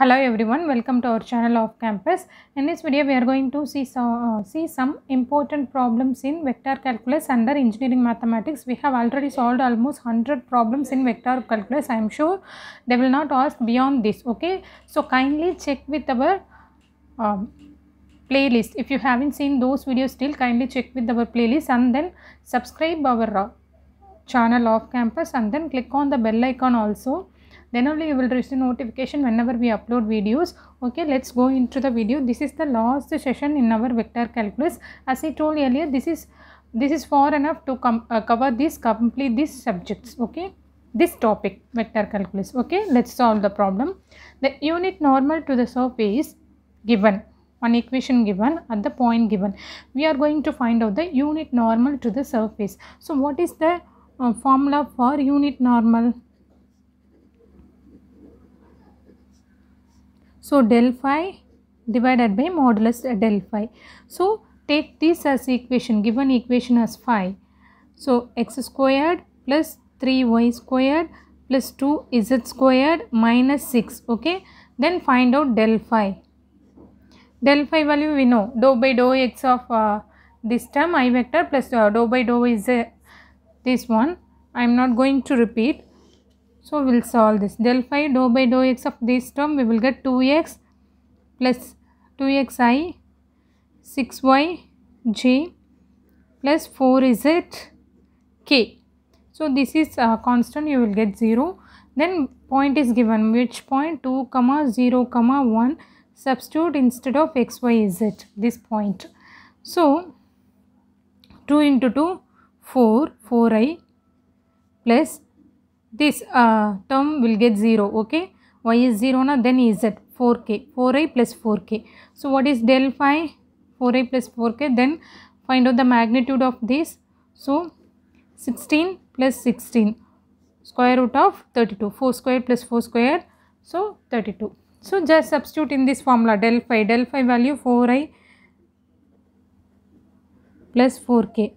hello everyone welcome to our channel of campus in this video we are going to see so, uh, see some important problems in vector calculus under engineering mathematics we have already solved almost 100 problems in vector calculus i am sure they will not ask beyond this okay so kindly check with our um, playlist if you haven't seen those videos still kindly check with our playlist and then subscribe our uh, channel of campus and then click on the bell icon also then only you will receive notification whenever we upload videos okay let's go into the video this is the last session in our vector calculus as i told earlier this is this is far enough to uh, cover this complete these subjects okay this topic vector calculus okay let's solve the problem the unit normal to the surface given one equation given at the point given we are going to find out the unit normal to the surface so what is the uh, formula for unit normal So del phi divided by modulus del phi. So take this as equation given equation as phi. So x squared plus 3y squared plus 2z squared minus 6 okay. Then find out del phi. Del phi value we know dou by dou x of uh, this term i vector plus uh, dou by dou is uh, this one. I am not going to repeat so, we will solve this. Del phi dou by dou x of this term we will get 2x plus 2xi 6yj plus 4z k. So, this is a constant you will get 0. Then point is given which point 2 comma 0 comma 1 substitute instead of x y z this point. So, 2 into 2 4 4i plus this uh, term will get 0 okay y is 0 na then is z 4k 4i plus 4k so what is del phi 4i plus 4k then find out the magnitude of this so 16 plus 16 square root of 32 4 square plus 4 square so 32 so just substitute in this formula del phi del phi value 4i plus 4k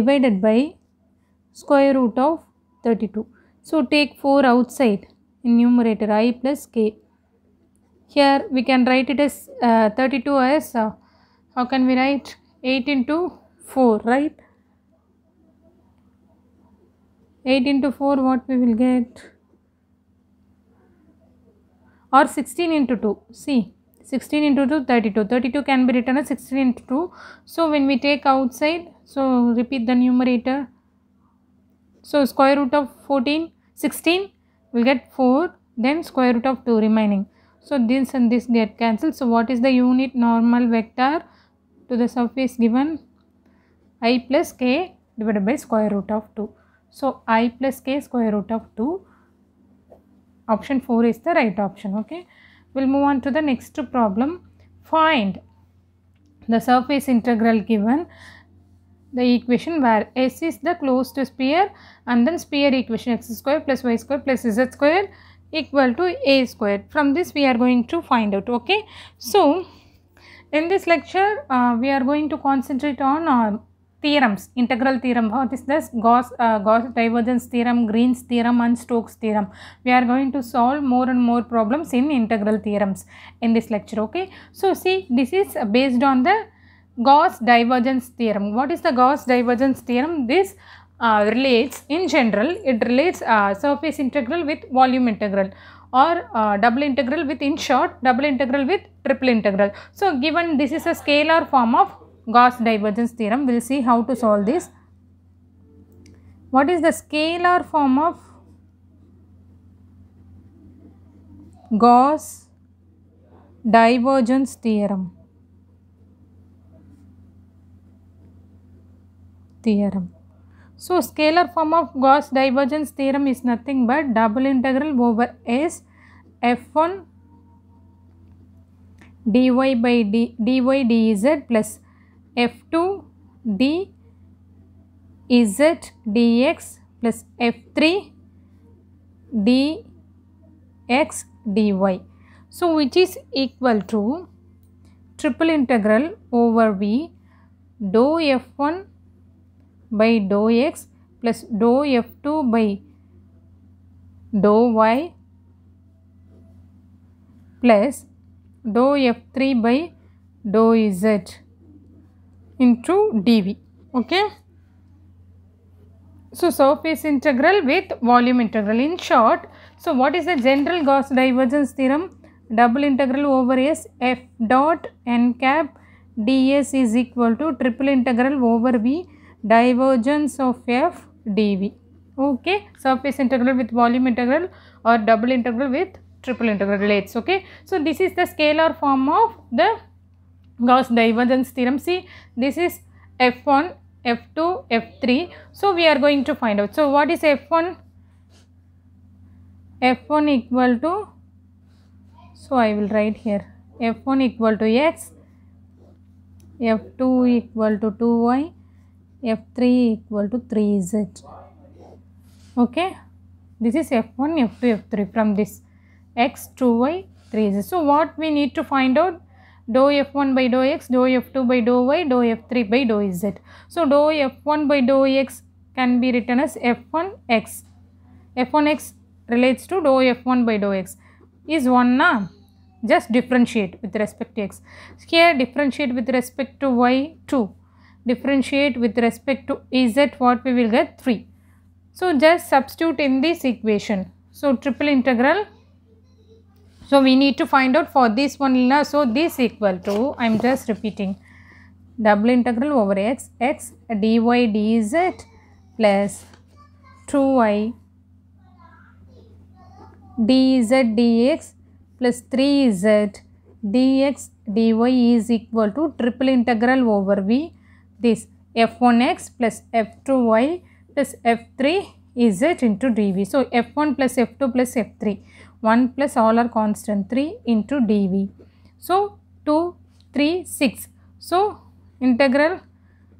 divided by square root of 32. So take 4 outside in numerator i plus k. Here we can write it as uh, 32 as uh, how can we write 8 into 4 right. 8 into 4 what we will get or 16 into 2 see 16 into 2 32 32 can be written as 16 into 2 so when we take outside so repeat the numerator so, square root of 14, 16 will get 4 then square root of 2 remaining. So, this and this get cancelled. So, what is the unit normal vector to the surface given? i plus k divided by square root of 2. So, i plus k square root of 2 option 4 is the right option okay we'll move on to the next problem find the surface integral given the equation where S is the closed sphere and then sphere equation x square plus y square plus z square equal to a square. From this we are going to find out okay. So in this lecture uh, we are going to concentrate on uh, theorems integral theorem what is this Gauss, uh, Gauss divergence theorem Green's theorem and Stokes theorem. We are going to solve more and more problems in integral theorems in this lecture okay. So see this is based on the Gauss divergence theorem. What is the Gauss divergence theorem? This uh, relates in general it relates uh, surface integral with volume integral or uh, double integral with in short double integral with triple integral. So, given this is a scalar form of Gauss divergence theorem we will see how to solve this. What is the scalar form of Gauss divergence theorem? theorem. So scalar form of Gauss divergence theorem is nothing but double integral over S f1 dy by d, dy dz plus f2 d z dx plus f3 dx dy. So which is equal to triple integral over v dou f1 by dou x plus dou f2 by dou y plus dou f3 by dou z into dv okay so surface integral with volume integral in short so what is the general gauss divergence theorem double integral over s f dot n cap ds is equal to triple integral over v divergence of f dv okay surface integral with volume integral or double integral with triple integral relates okay so this is the scalar form of the gauss divergence theorem see this is f1 f2 f3 so we are going to find out so what is f1 f1 equal to so i will write here f1 equal to x f2 equal to 2y F3 equal to 3Z. Okay. This is F1, F2, F3 from this x, 2y, 3z. So, what we need to find out? Dou F1 by dou x, dou F2 by dou y, dou F3 by dou z. So, dou F1 by dou x can be written as F1x. F1x relates to dou F1 by dou x is 1 na just differentiate with respect to x. Here differentiate with respect to y 2 differentiate with respect to z what we will get 3. So, just substitute in this equation. So, triple integral. So, we need to find out for this one. So, this equal to I am just repeating double integral over x x dy dz plus 2y dz dx plus 3z dx dy is equal to triple integral over v this f1x plus f2y plus f 3 is it into dv. So, f1 plus f2 plus f3, 1 plus all are constant 3 into dv. So, 2, 3, 6. So, integral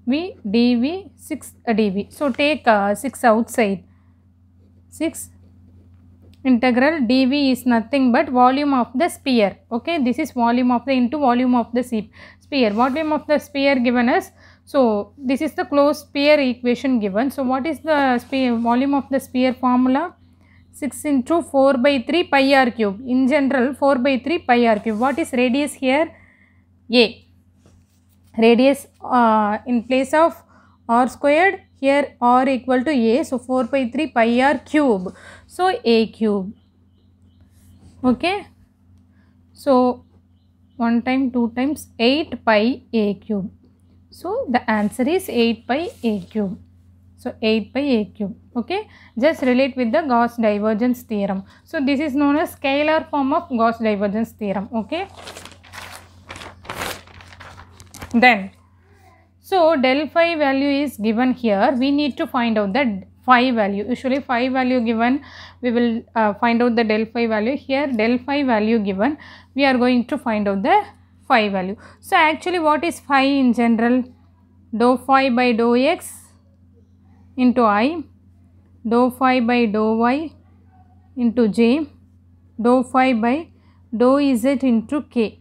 v dv 6 uh, dv. So, take uh, 6 outside, 6 integral dv is nothing but volume of the sphere. Okay, this is volume of the into volume of the sphere. What volume of the sphere given as so, this is the closed sphere equation given. So, what is the sphere, volume of the sphere formula? 6 into 4 by 3 pi r cube. In general 4 by 3 pi r cube. What is radius here? A. Radius uh, in place of r squared here r equal to a. So, 4 by 3 pi r cube. So, a cube. Okay. So, 1 time 2 times 8 pi a cube. So the answer is 8 by a cube. So 8 by a cube. Okay. Just relate with the Gauss divergence theorem. So this is known as scalar form of Gauss divergence theorem. Okay. Then, so del phi value is given here. We need to find out the phi value. Usually phi value given, we will uh, find out the del phi value. Here del phi value given, we are going to find out the phi value. So, actually what is phi in general? Dou phi by dou x into i, dou phi by dou y into j, dou phi by dou z into k.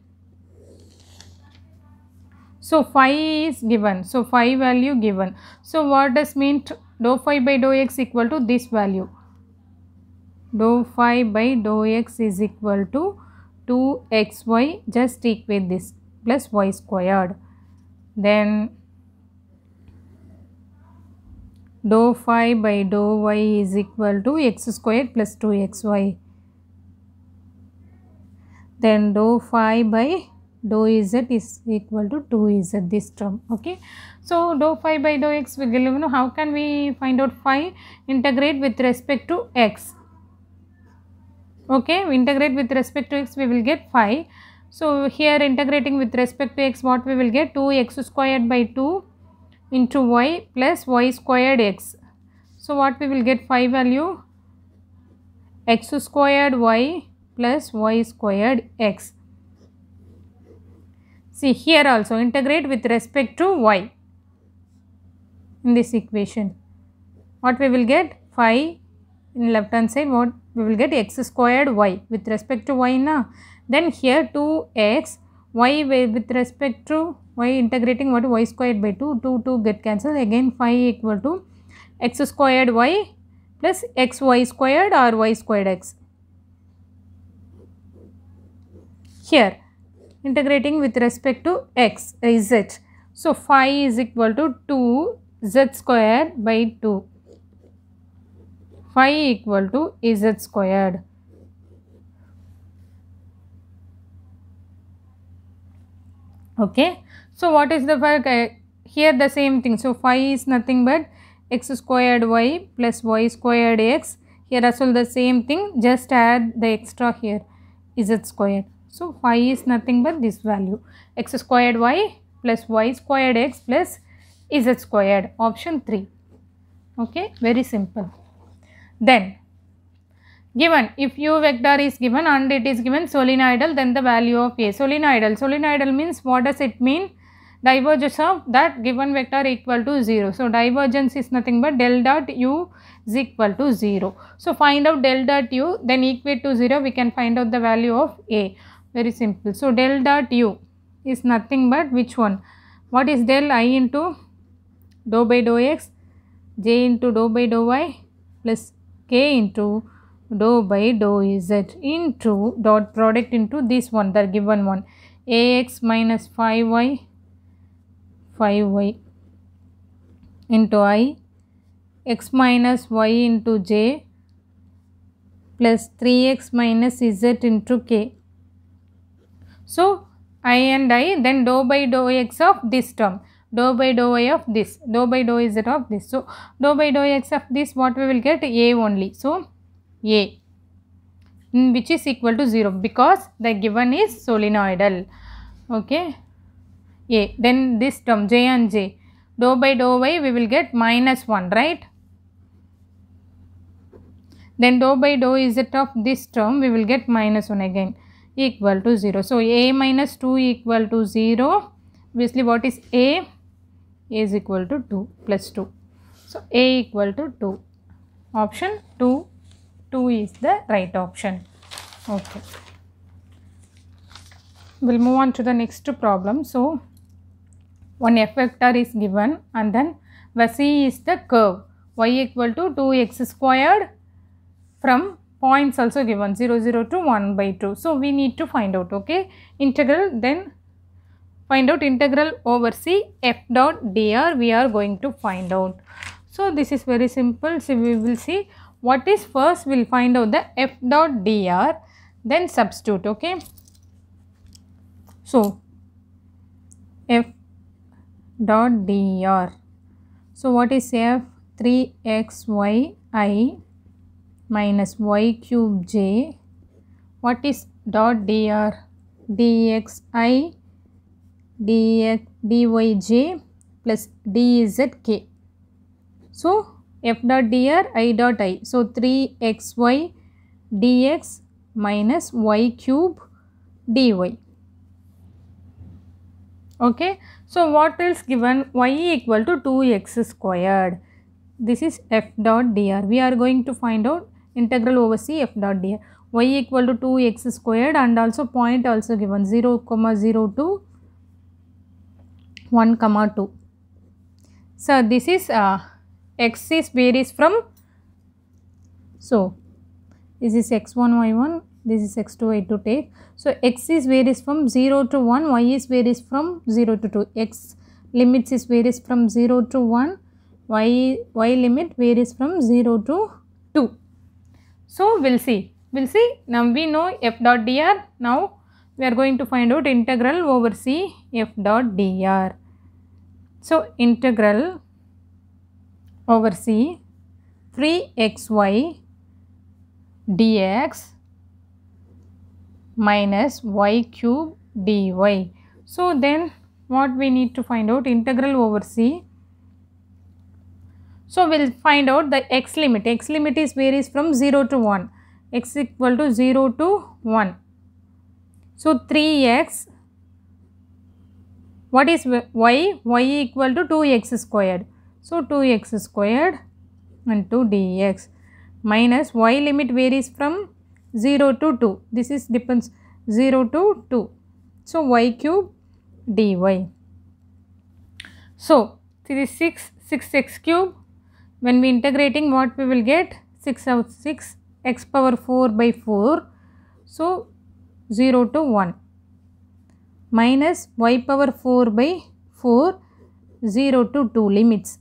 So, phi is given. So, phi value given. So, what does mean dou phi by dou x equal to this value? Dou phi by dou x is equal to 2xy just equate this plus y squared then dou phi by dou y is equal to x squared plus 2xy then dou phi by dou z is equal to 2z this term okay so dou phi by dou x we will you know how can we find out phi integrate with respect to x okay we integrate with respect to x we will get 5 so here integrating with respect to x what we will get 2x squared by 2 into y plus y squared x so what we will get 5 value x squared y plus y squared x see here also integrate with respect to y in this equation what we will get 5 in left hand side what we will get x squared y with respect to y na. Then here 2x y with respect to y integrating what y squared by 2, 2 2 get cancelled again phi equal to x squared y plus x y squared or y squared x. Here integrating with respect to x is it? So, phi is equal to 2 z squared by 2 phi equal to z squared. Okay. So, what is the phi? Uh, here the same thing. So, phi is nothing but x squared y plus y squared x. Here as well the same thing. Just add the extra here z squared. So, phi is nothing but this value x squared y plus y squared x plus z squared option 3 okay very simple then given if u vector is given and it is given solenoidal then the value of a solenoidal solenoidal means what does it mean divergence of that given vector equal to 0 so divergence is nothing but del dot u is equal to 0 so find out del dot u then equate to 0 we can find out the value of a very simple so del dot u is nothing but which one what is del i into dou by dou x j into dou by dou y plus k into dou by dou z into dot product into this one the given one ax minus 5y 5y into i x minus y into j plus 3x minus z into k. So, i and i then dou by dou x of this term dou by dou y of this dou by dou z of this so dou by dou x of this what we will get a only so a which is equal to 0 because the given is solenoidal okay a then this term j and j dou by dou y we will get minus 1 right then dou by dou z of this term we will get minus 1 again equal to 0 so a minus 2 equal to 0 obviously what is a a is equal to 2 plus 2. So, a equal to 2. Option 2, 2 is the right option. Okay. We will move on to the next problem. So, one f vector is given and then c is the curve y equal to 2x squared from points also given 0 0 to 1 by 2. So, we need to find out okay integral then find out integral over C f dot dr we are going to find out. So, this is very simple. So, we will see what is first we will find out the f dot dr then substitute ok. So, f dot dr. So, what is f 3xyi minus y cube j what is dot dr dxi dyj plus dzk. So, f dot dr i dot i. So, 3xy dx minus y cube dy. Okay. So, what else given y equal to 2x squared. This is f dot dr. We are going to find out integral over c f dot dr. y equal to 2x squared and also point also given 0, comma 0 to 1 comma 2. So, this is uh, is varies from so this is x1 y1 this is x2 y2 take. So, x is varies from 0 to 1 y is varies from 0 to 2 x limits is varies from 0 to 1 y y limit varies from 0 to 2. So, we will see we will see now we know f dot dr now we are going to find out integral over c f dot dr. So, integral over C 3xy dx minus y cube dy. So, then what we need to find out integral over C. So, we will find out the x limit. x limit is varies from 0 to 1 x equal to 0 to 1. So, 3x what is y? y equal to 2x squared. So, 2x squared and 2 dx minus y limit varies from 0 to 2. This is depends 0 to 2. So, y cube dy. So, this is 6, 6x cube. When we integrating what we will get? 6 out 6 x power 4 by 4. So, 0 to 1 minus y power 4 by 4 0 to 2 limits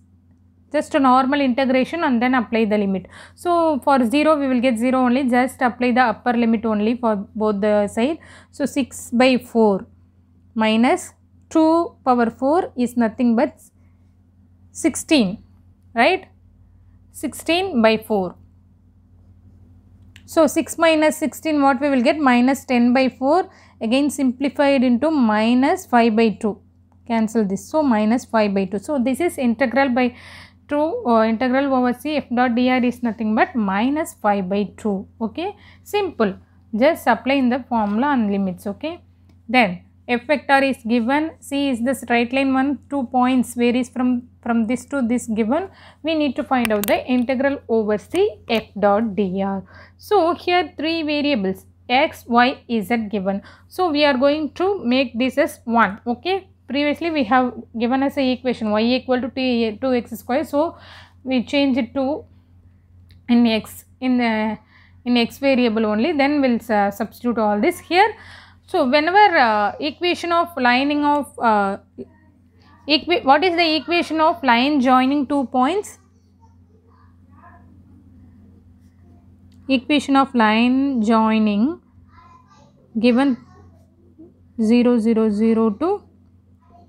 just a normal integration and then apply the limit so for 0 we will get 0 only just apply the upper limit only for both the side so 6 by 4 minus 2 power 4 is nothing but 16 right 16 by 4 so 6 minus 16 what we will get minus 10 by 4 again simplified into minus 5 by 2 cancel this so minus 5 by 2 so this is integral by 2 uh, integral over c f dot dr is nothing but minus 5 by 2 okay simple just apply in the formula and limits okay then f vector is given c is the straight line one two points varies from from this to this given we need to find out the integral over c f dot dr so here three variables x y z given so we are going to make this as 1 okay previously we have given as a equation y equal to t 2x square so we change it to in x in the in x variable only then we'll uh, substitute all this here so whenever uh, equation of lining of uh, what is the equation of line joining two points equation of line joining given 0 0 0 to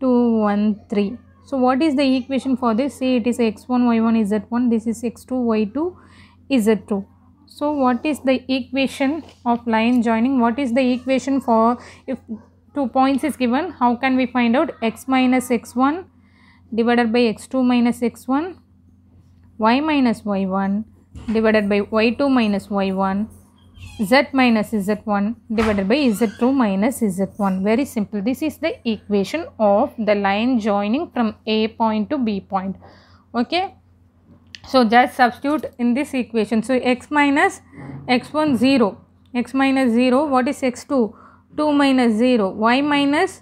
2 1 3 so what is the equation for this see it is x1 y1 z1 this is x2 y2 z2 so what is the equation of line joining what is the equation for if two points is given how can we find out x minus x1 divided by x2 minus x1 y minus y1 divided by y2 minus y1 z minus z1 divided by z2 minus z1 very simple this is the equation of the line joining from a point to b point okay so just substitute in this equation so x minus x1 0 x minus 0 what is x2 2 minus 0 y minus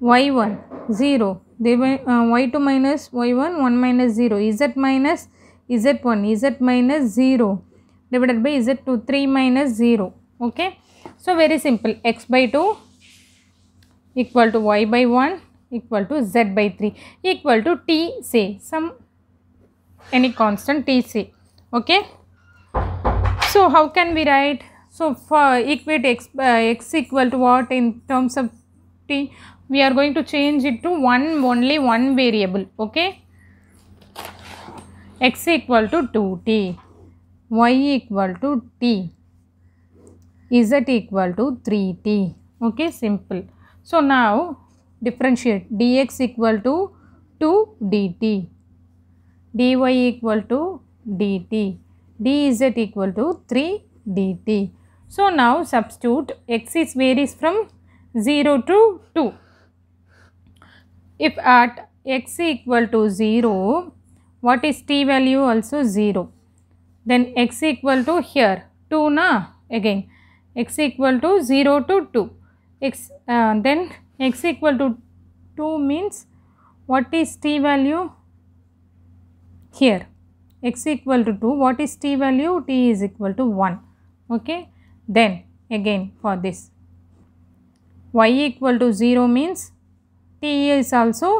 y1 0 they uh, y2 minus y1 1 minus 0 z minus z1 z minus 0 divided by z2 3 minus 0 okay so very simple x by 2 equal to y by 1 equal to z by 3 equal to t say some any constant t say okay so how can we write so for equate x uh, x equal to what in terms of t we are going to change it to one only one variable okay x equal to 2t, y equal to t, z equal to 3t. Okay, simple. So, now differentiate dx equal to 2 dt, dy equal to dt, dz equal to 3 dt. So, now substitute x is varies from 0 to 2. If at x equal to 0, what is t value also 0. Then x equal to here 2 na again x equal to 0 to 2 x uh, then x equal to 2 means what is t value here x equal to 2 what is t value t is equal to 1 okay then again for this y equal to 0 means t is also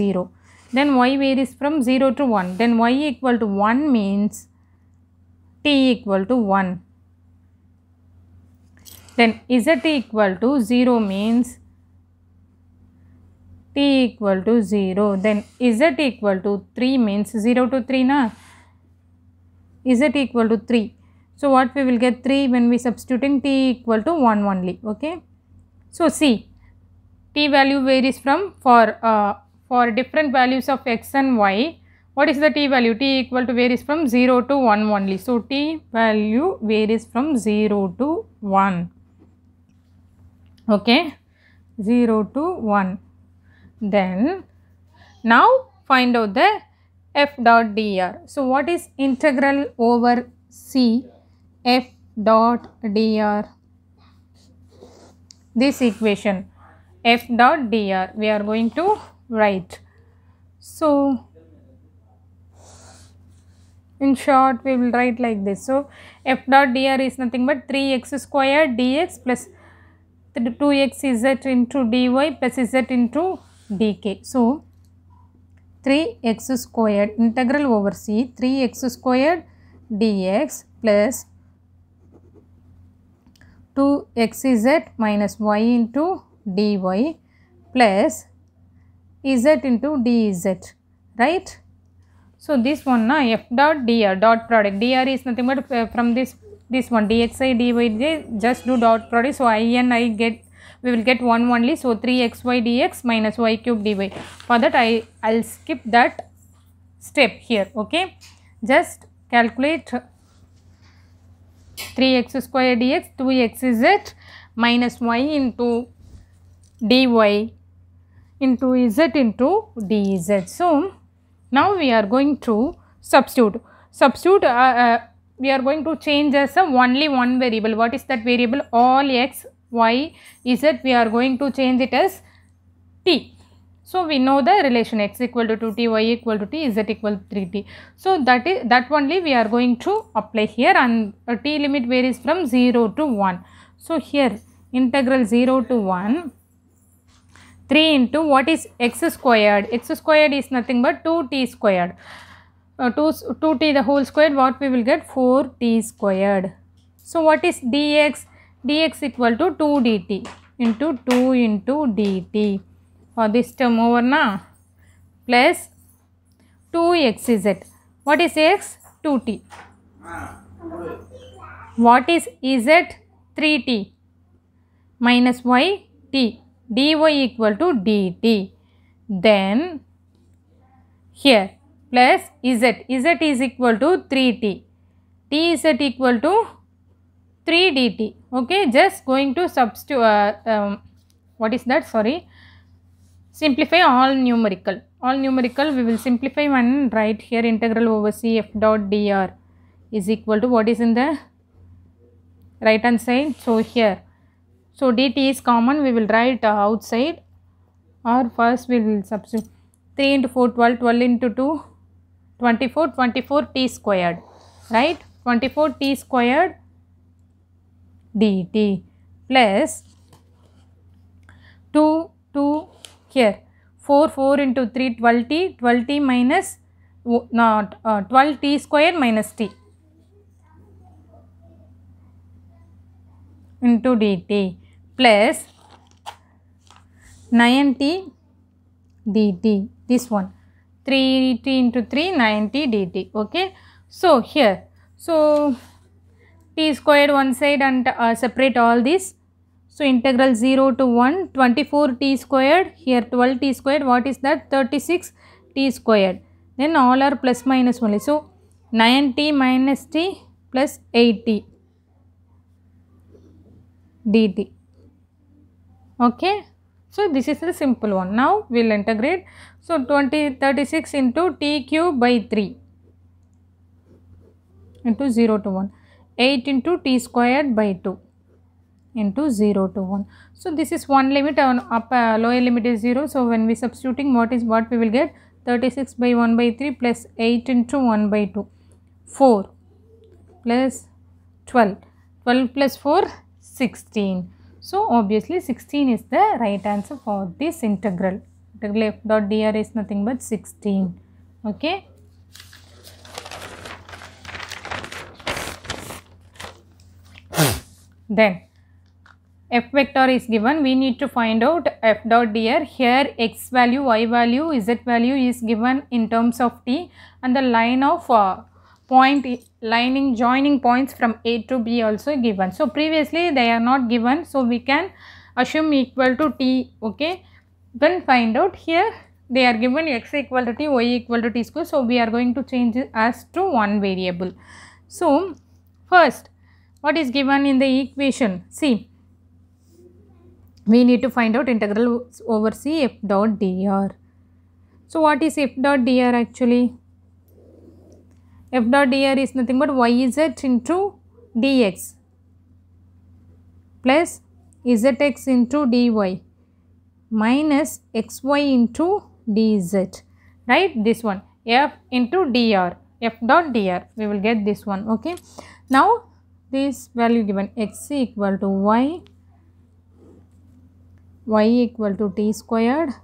0 then y varies from 0 to 1 then y equal to 1 means t equal to 1 then z equal to 0 means t equal to 0 then z equal to 3 means 0 to 3 na z equal to 3 so what we will get 3 when we substituting t equal to 1 only okay so see t value varies from for uh, for different values of x and y, what is the t value? t equal to varies from 0 to 1 only. So, t value varies from 0 to 1, okay, 0 to 1. Then, now find out the f dot dr. So, what is integral over c f dot dr? This equation f dot dr we are going to right so in short we will write like this so f dot dr is nothing but 3x square dx plus 2x z into dy plus z into dk so 3x squared integral over c 3x squared dx plus 2xz minus y into dy plus z into dz right. So, this one na f dot dr dot product dr is nothing but uh, from this this one dxi dy just do dot product. So, i and i get we will get 1 only. So, 3xy dx minus y cube dy for that I I will skip that step here ok. Just calculate 3x square dx 2x z minus y into dy into z into dz. So, now we are going to substitute. Substitute uh, uh, we are going to change as a only one variable. What is that variable? All x, y, z we are going to change it as t. So, we know the relation x equal to 2t, y equal to t, z equal to 3t. So, that is that only we are going to apply here and t limit varies from 0 to 1. So, here integral 0 to 1 3 into what is x squared x squared is nothing but 2t squared uh, 2 2t the whole square what we will get 4t squared so what is dx dx equal to 2 dt into 2 into dt or uh, this term over na plus 2xz what is x 2t what is z 3t minus y t dy equal to dt. Then here plus z, z is equal to 3t, t is equal to 3 dt okay just going to substitute uh, um, what is that sorry simplify all numerical all numerical we will simplify one right here integral over c f dot dr is equal to what is in the right hand side so here so dt is common, we will write uh, outside or first we will substitute 3 into 4, 12, 12 into 2, 24, 24 t squared, right? 24 t squared dt plus 2, 2 here 4, 4 into 3, 12 t, 12 t minus not uh, 12 t squared minus t into dt plus 90 dt this one 3 t into 3 90 dt okay so here so t squared one side and uh, separate all this so integral 0 to 1 24 t squared here 12 t squared what is that 36 t squared then all are plus minus only so 9t minus t plus eighty 8t dt okay so this is the simple one now we'll integrate so 20 36 into t cube by 3 into 0 to 1 8 into t squared by 2 into 0 to 1 so this is one limit on up uh, lower limit is 0 so when we substituting what is what we will get 36 by 1 by 3 plus 8 into 1 by 2 4 plus 12 12 plus 4 16 so obviously 16 is the right answer for this integral. Integral f dot dr is nothing but 16. Okay. then f vector is given we need to find out f dot dr here x value y value z value is given in terms of t and the line of uh, point lining joining points from A to B also given. So, previously they are not given. So, we can assume equal to T okay. Then find out here they are given x equal to t, y equal to t square. So, we are going to change it as to one variable. So, first what is given in the equation? See, we need to find out integral over c f dot dr. So, what is f dot dr actually? f dot dr is nothing but yz into dx plus zx into dy minus xy into dz right this one f into dr f dot dr we will get this one okay now this value given x equal to y y equal to t squared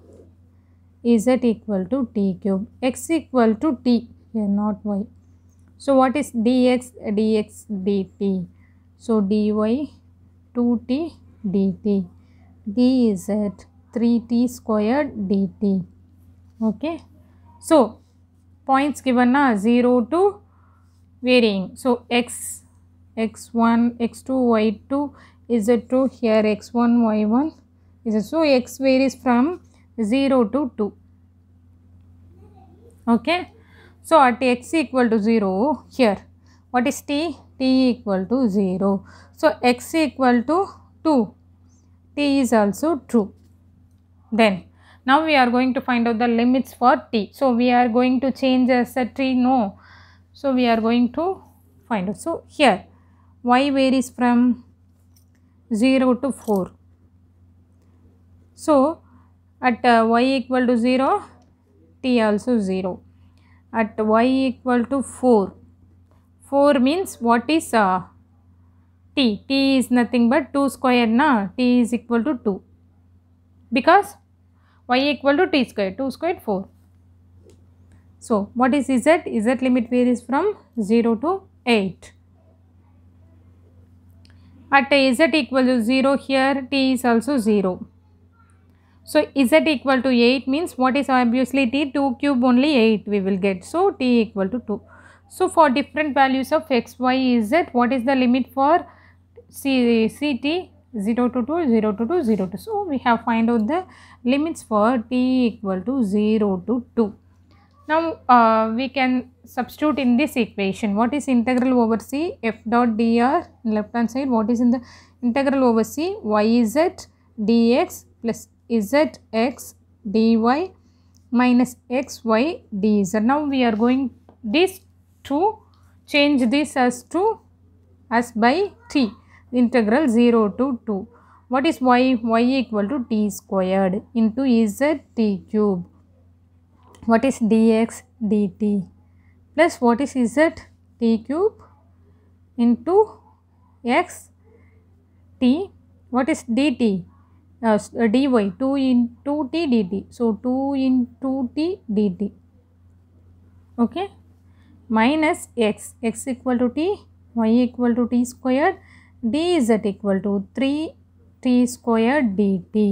z equal to t cube x equal to t here not y so, what is dx dx dt? So, dy 2t dt. d is at 3t squared dt. Okay. So, points given are 0 to varying. So, x, x1, x2, y2, is at 2 here x1, y1. Is so, x varies from 0 to 2. Okay. So, at x equal to 0 here what is t? t equal to 0. So, x equal to 2 t is also true. Then now we are going to find out the limits for t. So, we are going to change as a tree no. So, we are going to find out. So, here y varies from 0 to 4. So, at uh, y equal to 0 t also 0 at y equal to 4. 4 means what is uh, t? t is nothing but 2 square na t is equal to 2 because y equal to t square 2 square 4. So, what is z? z limit varies from 0 to 8. At z equal to 0 here t is also 0. So z equal to 8 means what is obviously t 2 cube only 8 we will get. So t equal to 2. So for different values of x, y, z what is the limit for c c 0 to 2 0 to 2 0 to. So we have find out the limits for t equal to 0 to 2. Now uh, we can substitute in this equation what is integral over c f dot dr left hand side what is in the integral over c y z dx plus zx dy minus xy dz. Now we are going this to change this as to as by t integral 0 to 2. What is y? y equal to t squared into z t cube. What is dx dt plus what is z t cube into x t. What is dt? Uh, uh, dy 2 in 2t dt so 2 in 2t dt okay minus x x equal to t y equal to t squared d is equal to 3 t squared dt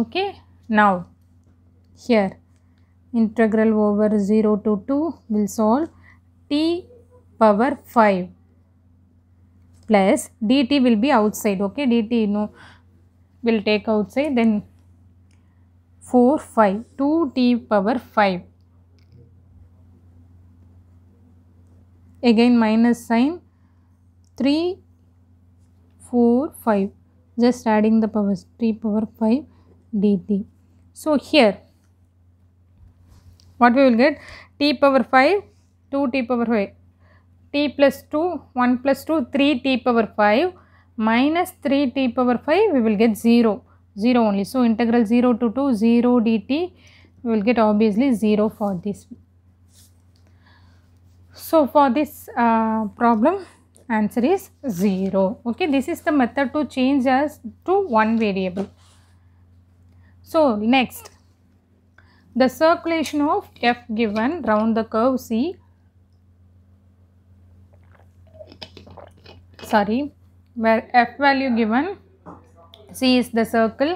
okay now here integral over 0 to 2 will solve t power 5 plus dt will be outside okay dt you know will take outside then 4 5 2 t power 5 again minus sign 3 4 5 just adding the powers 3 power 5 dt so here what we will get t power 5 2 t power 5 t plus 2 1 plus 2 3 t power 5 minus 3 t power 5 we will get 0 0 only so integral 0 to 2 0 dt we will get obviously 0 for this so for this uh, problem answer is 0 okay this is the method to change us to one variable so next the circulation of f given round the curve c sorry where f value given C is the circle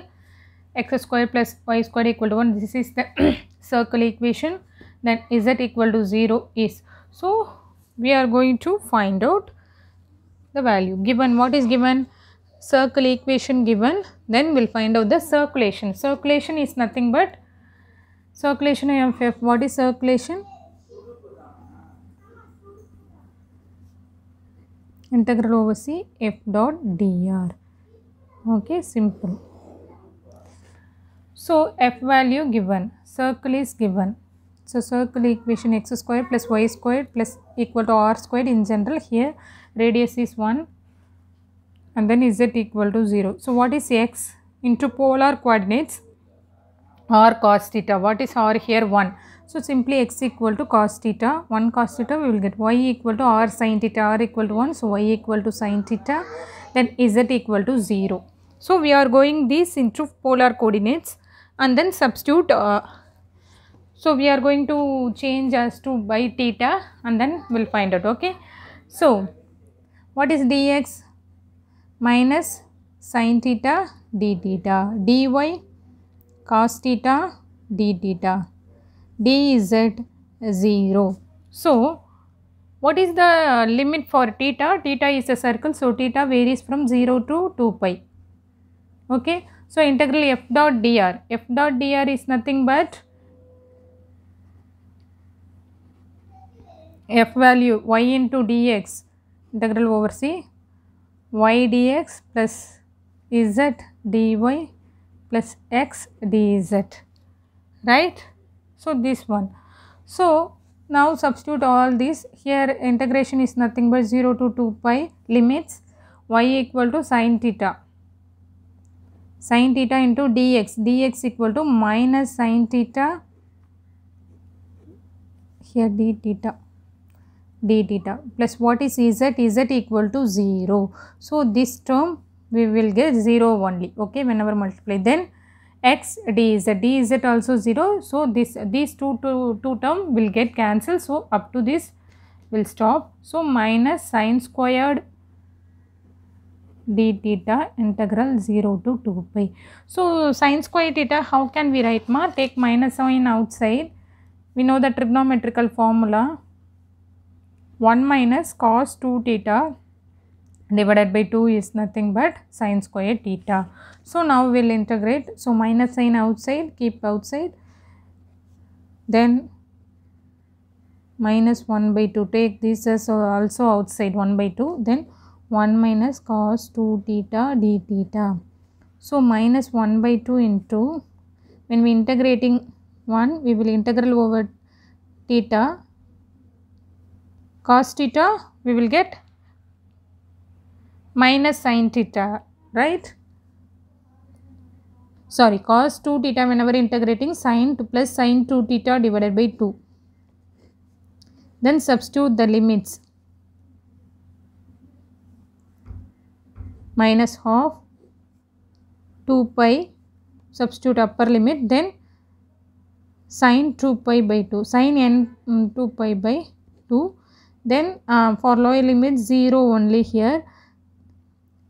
x square plus y square equal to 1 this is the circle equation then z equal to 0 is so we are going to find out the value given what is given circle equation given then we'll find out the circulation circulation is nothing but circulation of f what is circulation integral over C f dot dr. Okay, simple. So, f value given, circle is given. So, circle equation x square plus y square plus equal to r squared in general here radius is 1 and then z equal to 0. So, what is x? Into polar coordinates r cos theta. What is r here? 1. So simply x equal to cos theta, 1 cos theta we will get y equal to r sin theta, r equal to 1, so y equal to sin theta, then z equal to 0. So we are going this into polar coordinates and then substitute, uh, so we are going to change as to by theta and then we will find out, okay. So what is dx minus sin theta d theta, dy cos theta d theta dz0. So, what is the limit for theta? Theta is a circle. So, theta varies from 0 to 2 pi. Okay. So, integral f dot dr. f dot dr is nothing but f value y into dx integral over c y dx plus z dy plus x dz. Right. So, this one. So, now substitute all these here integration is nothing but 0 to 2 pi limits y equal to sine theta sine theta into dx dx equal to minus sine theta here d theta d theta plus what is z z equal to 0 so this term we will get 0 only okay whenever multiply then x d z d z also 0 so this these two two, two term will get cancelled so up to this will stop so minus sine squared d theta integral 0 to 2 pi so sine square theta how can we write ma take minus sign outside we know the trigonometrical formula 1 minus cos 2 theta divided by 2 is nothing but sine square theta. So now we will integrate. So minus sine outside, keep outside. Then minus 1 by 2, take this as also outside 1 by 2. Then 1 minus cos 2 theta d theta. So minus 1 by 2 into, when we integrating 1, we will integral over theta. Cos theta, we will get minus sine theta, right? Sorry, cos 2 theta whenever integrating sine two plus sine 2 theta divided by 2. Then substitute the limits. Minus half 2 pi substitute upper limit then sine 2 pi by 2 sine n mm, 2 pi by 2 then uh, for lower limit 0 only here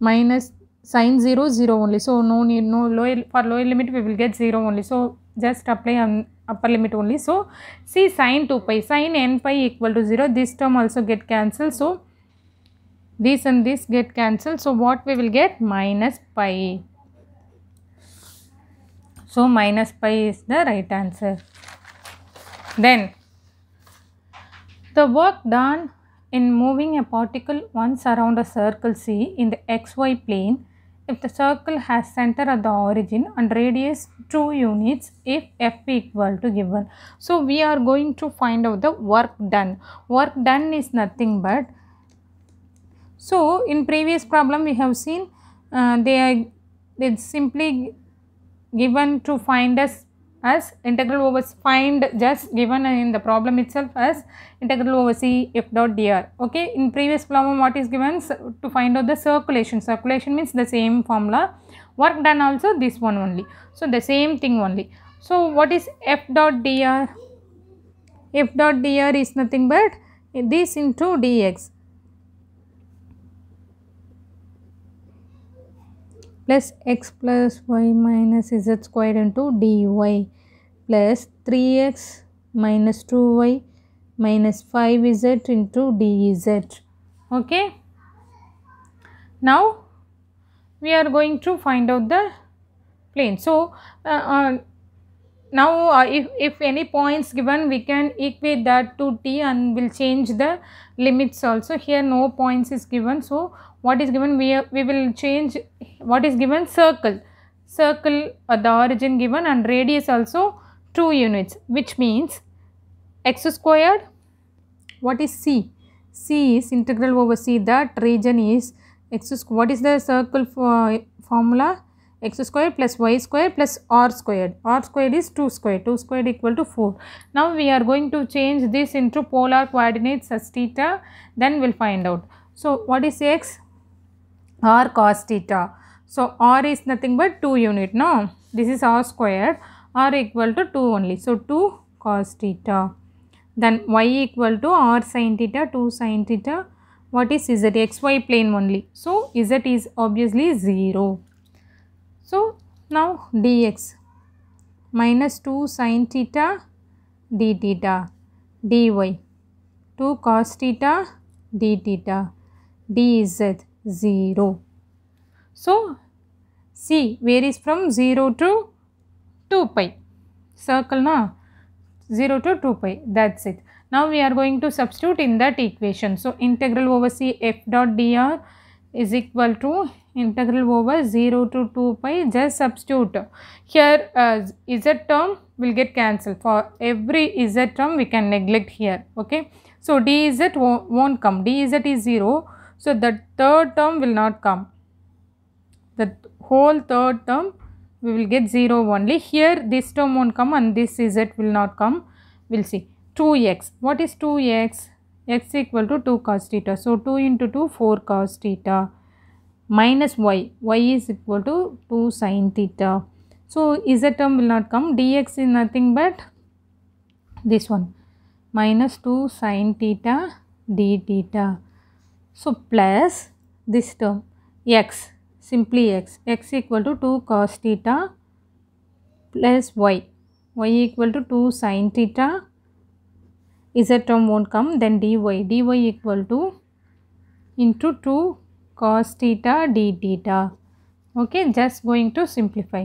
minus sine 0 0 only so no need no lower for lower limit we will get 0 only so just apply on upper limit only so see sine 2 pi sine n pi equal to 0 this term also get cancelled so this and this get cancelled so what we will get minus pi so minus pi is the right answer then the work done in moving a particle once around a circle C in the xy plane, if the circle has center at the origin and radius 2 units if f equal to given. So, we are going to find out the work done. Work done is nothing but, so in previous problem we have seen uh, they are it's simply given to find us as integral over find just given in the problem itself as integral over c f dot dr okay in previous problem what is given to find out the circulation circulation means the same formula work done also this one only so the same thing only so what is f dot dr f dot dr is nothing but this into dx plus x plus y minus z squared into dy plus 3x minus 2y minus 5z into dz okay now we are going to find out the plane so uh, uh, now uh, if, if any points given we can equate that to t and will change the limits also here no points is given so what is given we, we will change what is given circle circle at uh, the origin given and radius also 2 units which means x squared what is c c is integral over c that region is x what is the circle for, formula x squared plus y squared plus r squared r squared is 2 squared 2 squared equal to 4 now we are going to change this into polar coordinates as theta then we'll find out so what is x r cos theta. So, r is nothing but 2 unit no. This is r squared r equal to 2 only. So, 2 cos theta. Then y equal to r sin theta 2 sin theta. What is z? xy plane only. So, z is obviously 0. So, now dx minus 2 sin theta d theta dy 2 cos theta d theta dz 0. So, C varies from 0 to 2 pi. Circle na 0 to 2 pi that's it. Now we are going to substitute in that equation. So integral over C f dot dr is equal to integral over 0 to 2 pi just substitute. Here uh, z term will get cancelled for every z term we can neglect here okay. So dz won't come dz is 0 so that third term will not come. The whole third term we will get 0 only. Here this term won't come and this z will not come. We will see 2x. What is 2x? x equal to 2 cos theta. So 2 into 2 4 cos theta minus y. y is equal to 2 sin theta. So z term will not come. dx is nothing but this one minus 2 sin theta d theta. So, plus this term x simply x x equal to 2 cos theta plus y y equal to 2 sin theta z term won't come then dy dy equal to into 2 cos theta d theta okay just going to simplify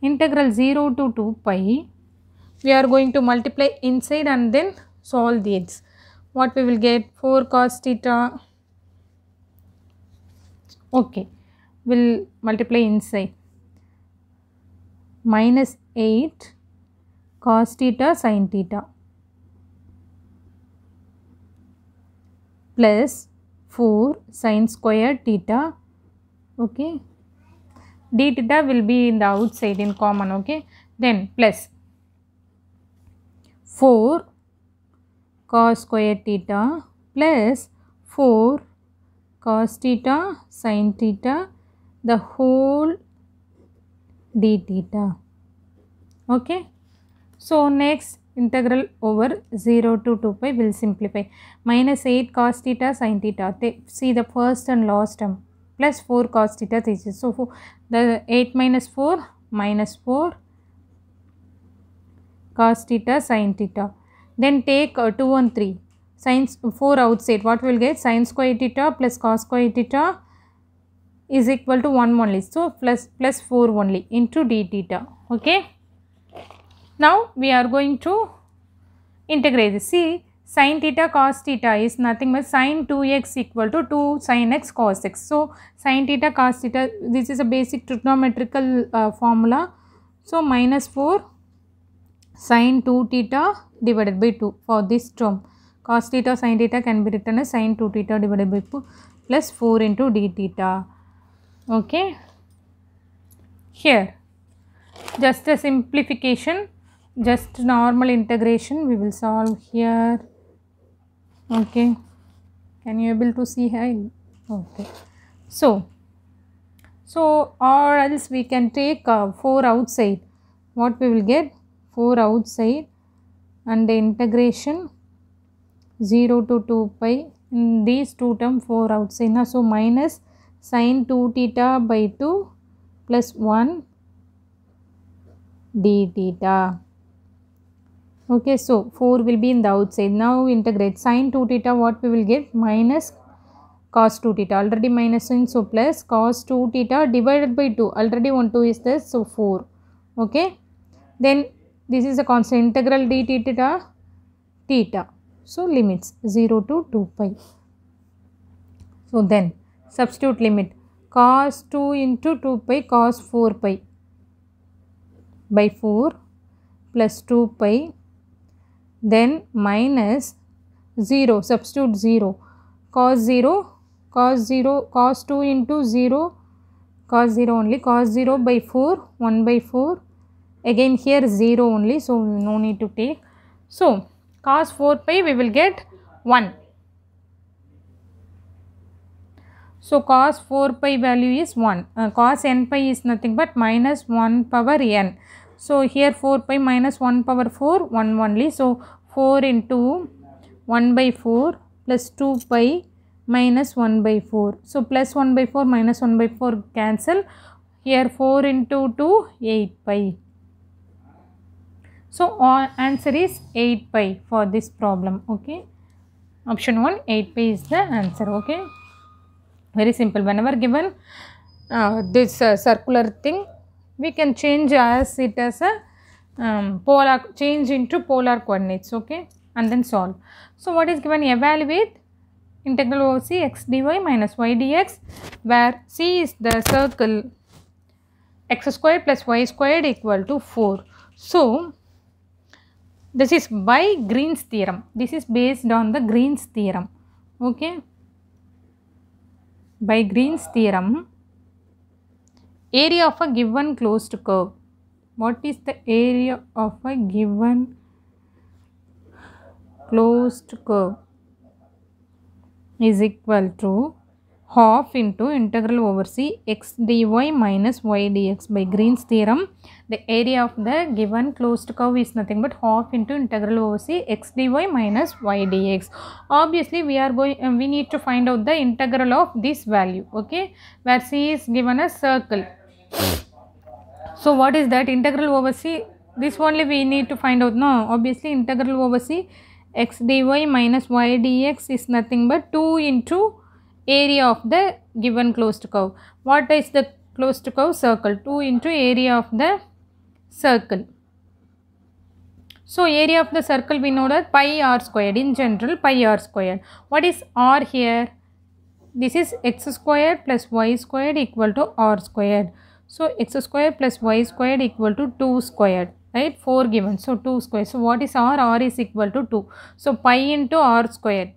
integral 0 to 2 pi we are going to multiply inside and then solve the edge what we will get 4 cos theta okay will multiply inside minus 8 cos theta sin theta plus 4 sin square theta okay d theta will be in the outside in common okay then plus 4 cos square theta plus 4 cos theta sin theta the whole d theta okay so next integral over 0 to 2 pi will simplify minus 8 cos theta sin theta they see the first and last term plus 4 cos theta theta so the 8 minus 4 minus 4 cos theta sin theta Then take uh, 2 and 3 sine 4 outside what we will get sine square theta plus cos square theta is equal to 1 only. So, plus, plus 4 only into d theta. Okay. Now, we are going to integrate this. See, sine theta cos theta is nothing but sine 2x equal to 2 sine x cos x. So, sine theta cos theta, this is a basic trigonometrical uh, formula. So, minus 4 sin 2 theta divided by 2 for this term. Cos theta sin theta can be written as sin 2 theta divided by 2 plus 4 into d theta. Okay. Here, just a simplification, just normal integration we will solve here. Okay. Can you able to see here? Okay. So, so or else we can take uh, 4 outside. What we will get? 4 outside and the integration 0 to 2 pi in these two term 4 outside na so minus sine 2 theta by 2 plus 1 d theta okay so 4 will be in the outside now integrate sine 2 theta what we will get minus cos 2 theta already minus so plus cos 2 theta divided by 2 already 1 2 is this so 4 okay then this is a constant integral d theta theta. So, limits 0 to 2 pi. So, then substitute limit cos 2 into 2 pi cos 4 pi by 4 plus 2 pi then minus 0 substitute 0 cos 0 cos 0 cos 2 into 0 cos 0 only cos 0 by 4 1 by 4 again here 0 only so no need to take so cos 4 pi we will get 1 so cos 4 pi value is 1 uh, cos n pi is nothing but minus 1 power n so here 4 pi minus 1 power 4 1 only so 4 into 1 by 4 plus 2 pi minus 1 by 4 so plus 1 by 4 minus 1 by 4 cancel here 4 into 2 8 pi so, our answer is 8 pi for this problem. Okay. Option 1 8 pi is the answer. Okay. Very simple. Whenever given uh, this uh, circular thing, we can change as it as a um, polar change into polar coordinates. Okay. And then solve. So, what is given? Evaluate integral over c x dy minus y dx where c is the circle x square plus y squared equal to 4. So, this is by Green's theorem. This is based on the Green's theorem. Okay. By Green's theorem, area of a given closed curve. What is the area of a given closed curve is equal to half into integral over c x dy minus y dx by Green's theorem the area of the given closed curve is nothing but half into integral over c x dy minus y dx. Obviously, we are going uh, we need to find out the integral of this value okay where c is given a circle. So, what is that integral over c? This only we need to find out now. Obviously, integral over c x dy minus y dx is nothing but 2 into area of the given closed curve. What is the closed curve circle? 2 into area of the circle. So, area of the circle we know that pi r squared in general pi r squared. What is r here? This is x squared plus y squared equal to r squared. So, x squared plus y squared equal to 2 squared right 4 given. So, 2 squared. So, what is r? r is equal to 2. So, pi into r squared.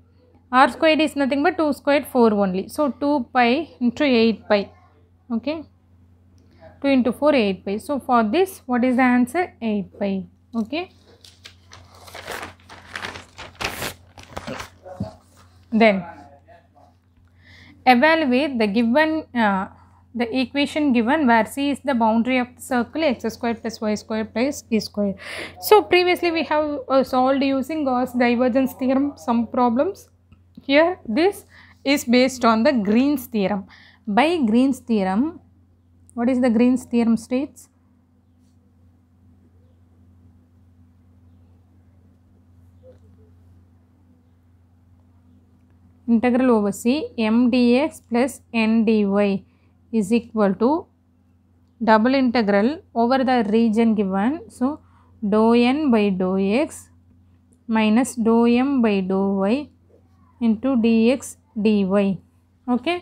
r squared is nothing but 2 squared 4 only. So, 2 pi into 8 pi. Okay. 2 into 4 8 pi. So, for this what is the answer 8 pi okay. Then evaluate the given uh, the equation given where c is the boundary of the circle x square plus y square plus e square. So, previously we have uh, solved using Gauss divergence theorem some problems. Here this is based on the Green's theorem. By Green's theorem what is the Green's theorem states? Integral over C m dx plus n dy is equal to double integral over the region given. So, dou n by dou x minus dou m by dou y into dx dy. Okay.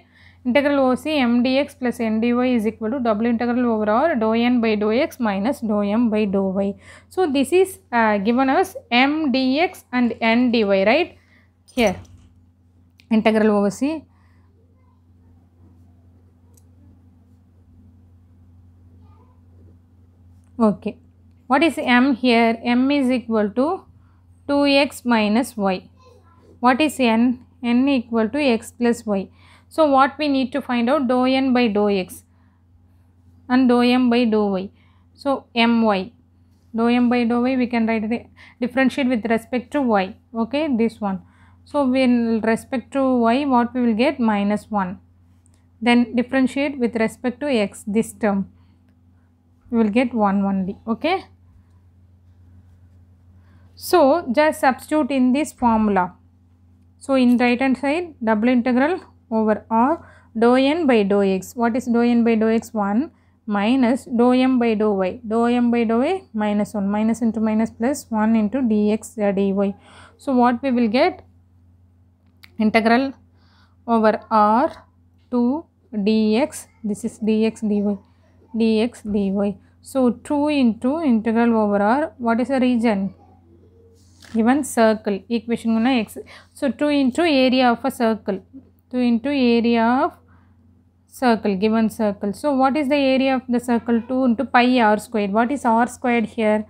Integral OC M d x plus N d dy is equal to double integral over R do N by do x minus do M by do y so this given us M d x and N d dy right here integral OC okay what is M here M is equal to two x minus y what is N N equal to x plus y So, what we need to find out dou n by dou x and dou m by dou y. So, my dou m by dou y we can write the differentiate with respect to y okay this one. So, with respect to y what we will get minus 1 then differentiate with respect to x this term we will get 1 only okay. So, just substitute in this formula. So, in right hand side double integral over R dou n by dou x. What is dou n by dou x? 1 minus dou m by dou y. Dou m by dou y minus 1. Minus into minus plus 1 into dx dy. So, what we will get? Integral over r 2 dx. This is dx dy. dx dy. So, 2 into integral over r. What is the region? Given circle. Equation. X. So, 2 into area of a circle so into area of circle given circle so what is the area of the circle 2 into pi r squared what is r squared here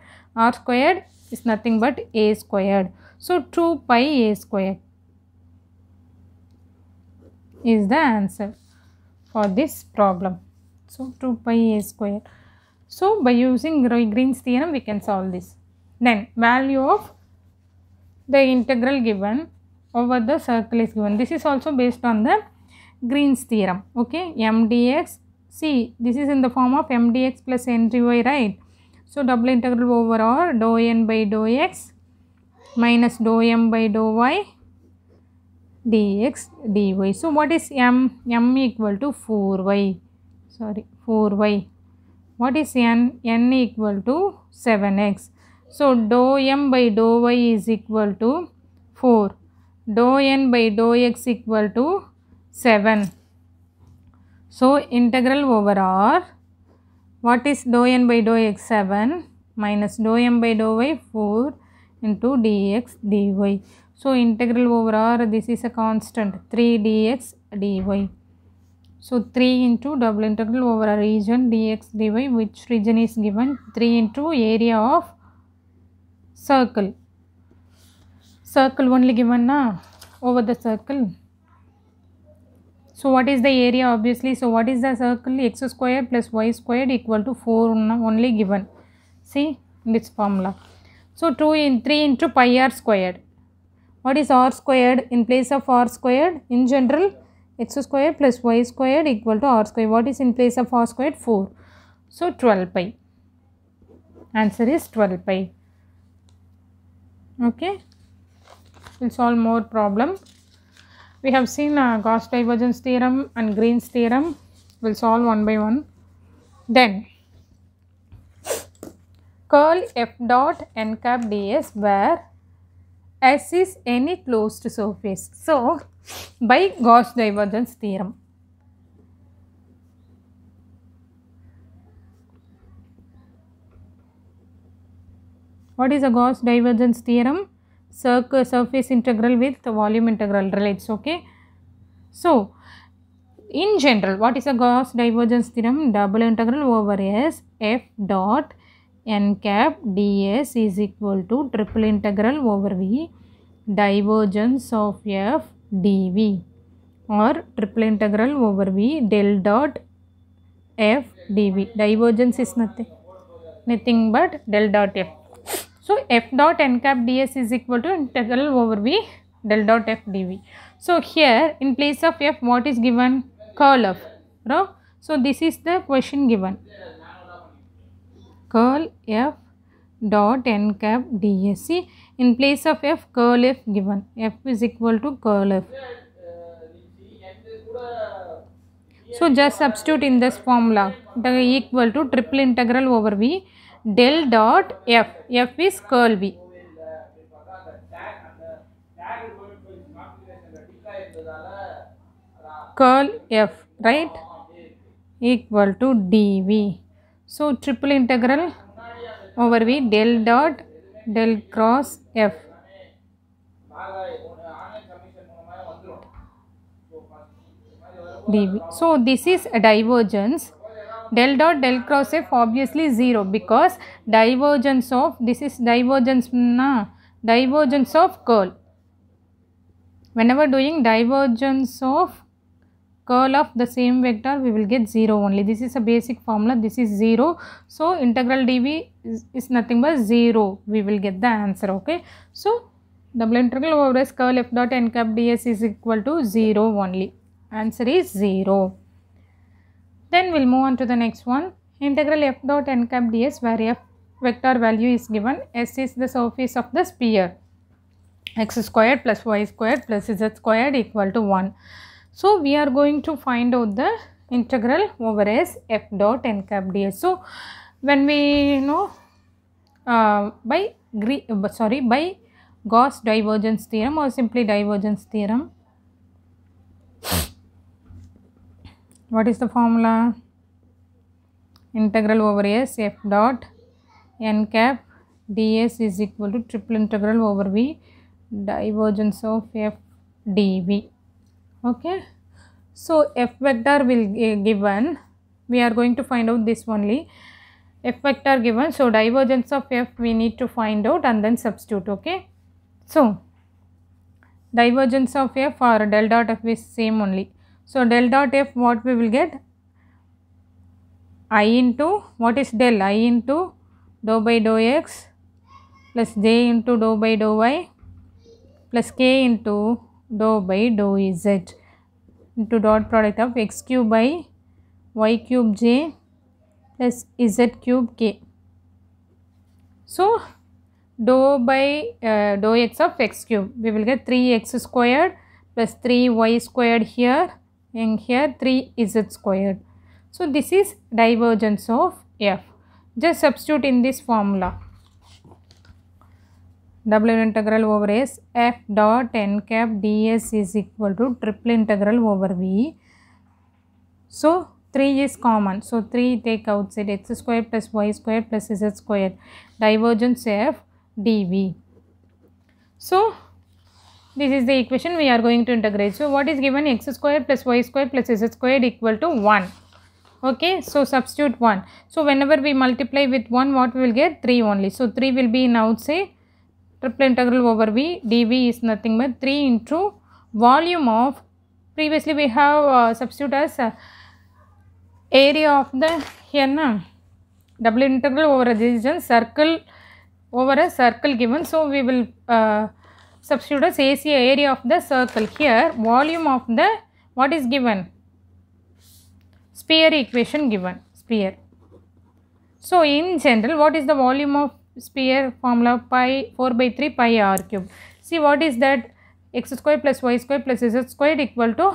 r squared is nothing but a squared so 2 pi a squared is the answer for this problem so 2 pi a squared so by using green's theorem we can solve this then value of the integral given over the circle is given. This is also based on the Green's theorem. Okay, mdx, see this is in the form of mdx plus ndy, right? So, double integral over r dou n by dou x minus dou m by dou y dx dy. So, what is m? m equal to 4y, sorry 4y. What is n? n equal to 7x. So, dou m by dou y is equal to 4 dou n by dou x equal to 7. So, integral over r what is dou n by dou x 7 minus dou m by dou y 4 into dx dy. So, integral over r this is a constant 3 dx dy. So, 3 into double integral over a region dx dy which region is given 3 into area of circle circle only given na over the circle so what is the area obviously so what is the circle x square plus y squared equal to 4 only given see this formula so 2 in 3 into pi r squared what is r squared in place of r squared in general x squared plus y squared equal to r squared what is in place of r squared 4 so 12 pi answer is 12 pi okay will solve more problem. We have seen uh, Gauss divergence theorem and Green's theorem. We will solve one by one. Then curl f dot n cap ds where S is any closed surface. So, by Gauss divergence theorem. What is a Gauss divergence theorem? surface integral with the volume integral relates okay. So, in general what is a Gauss divergence theorem double integral over S f dot n cap ds is equal to triple integral over V divergence of f dv or triple integral over V del dot f dv divergence is nothing nothing but del dot f so, f dot n cap ds is equal to integral over v del dot f dv. So, here in place of f what is given? Curl of rho. So, this is the question given. Curl f dot n cap ds. In place of f curl f given. f is equal to curl f. So, just substitute in this formula equal to triple integral over v del dot f. f is curl B. Curl f, right? Equal to dv. So, triple integral over V del dot del cross f. dv. So, this is a divergence del dot del cross f obviously 0 because divergence of this is divergence na, divergence of curl. Whenever doing divergence of curl of the same vector we will get 0 only. This is a basic formula this is 0. So integral dv is, is nothing but 0 we will get the answer okay. So double integral over s curl f dot n cap ds is equal to 0 only. Answer is 0. Then we'll move on to the next one. Integral f dot n cap ds where f vector value is given. S is the surface of the sphere. x squared plus y squared plus z squared equal to 1. So, we are going to find out the integral over s f dot n cap ds. So, when we know uh, by uh, sorry by Gauss divergence theorem or simply divergence theorem what is the formula integral over s f dot n cap ds is equal to triple integral over v divergence of f dv okay so f vector will eh, given we are going to find out this only f vector given so divergence of f we need to find out and then substitute okay so divergence of f or del dot f is same only so, del dot f what we will get i into what is del i into dou by dou x plus j into dou by dou y plus k into dou by dou z into dot product of x cube by y cube j plus z cube k. So, dou by uh, dou x of x cube we will get 3 x squared plus 3 y squared here and here 3 is squared. So this is divergence of f. Just substitute in this formula. Double integral over S f dot n cap ds is equal to triple integral over v. So 3 is common. So 3 take outside x square plus y square plus z square. Divergence f dv. So this is the equation we are going to integrate. So, what is given x square plus y square plus z square equal to 1. Okay, so substitute 1. So, whenever we multiply with 1, what we will get? 3 only. So, 3 will be now say triple integral over v dv is nothing but 3 into volume of previously we have uh, substitute as uh, area of the here na double integral over a region circle over a circle given. So, we will uh, substitute as area of the circle. Here volume of the what is given? Sphere equation given, sphere. So, in general what is the volume of sphere formula pi 4 by 3 pi r cube. See what is that x square plus y square plus z square equal to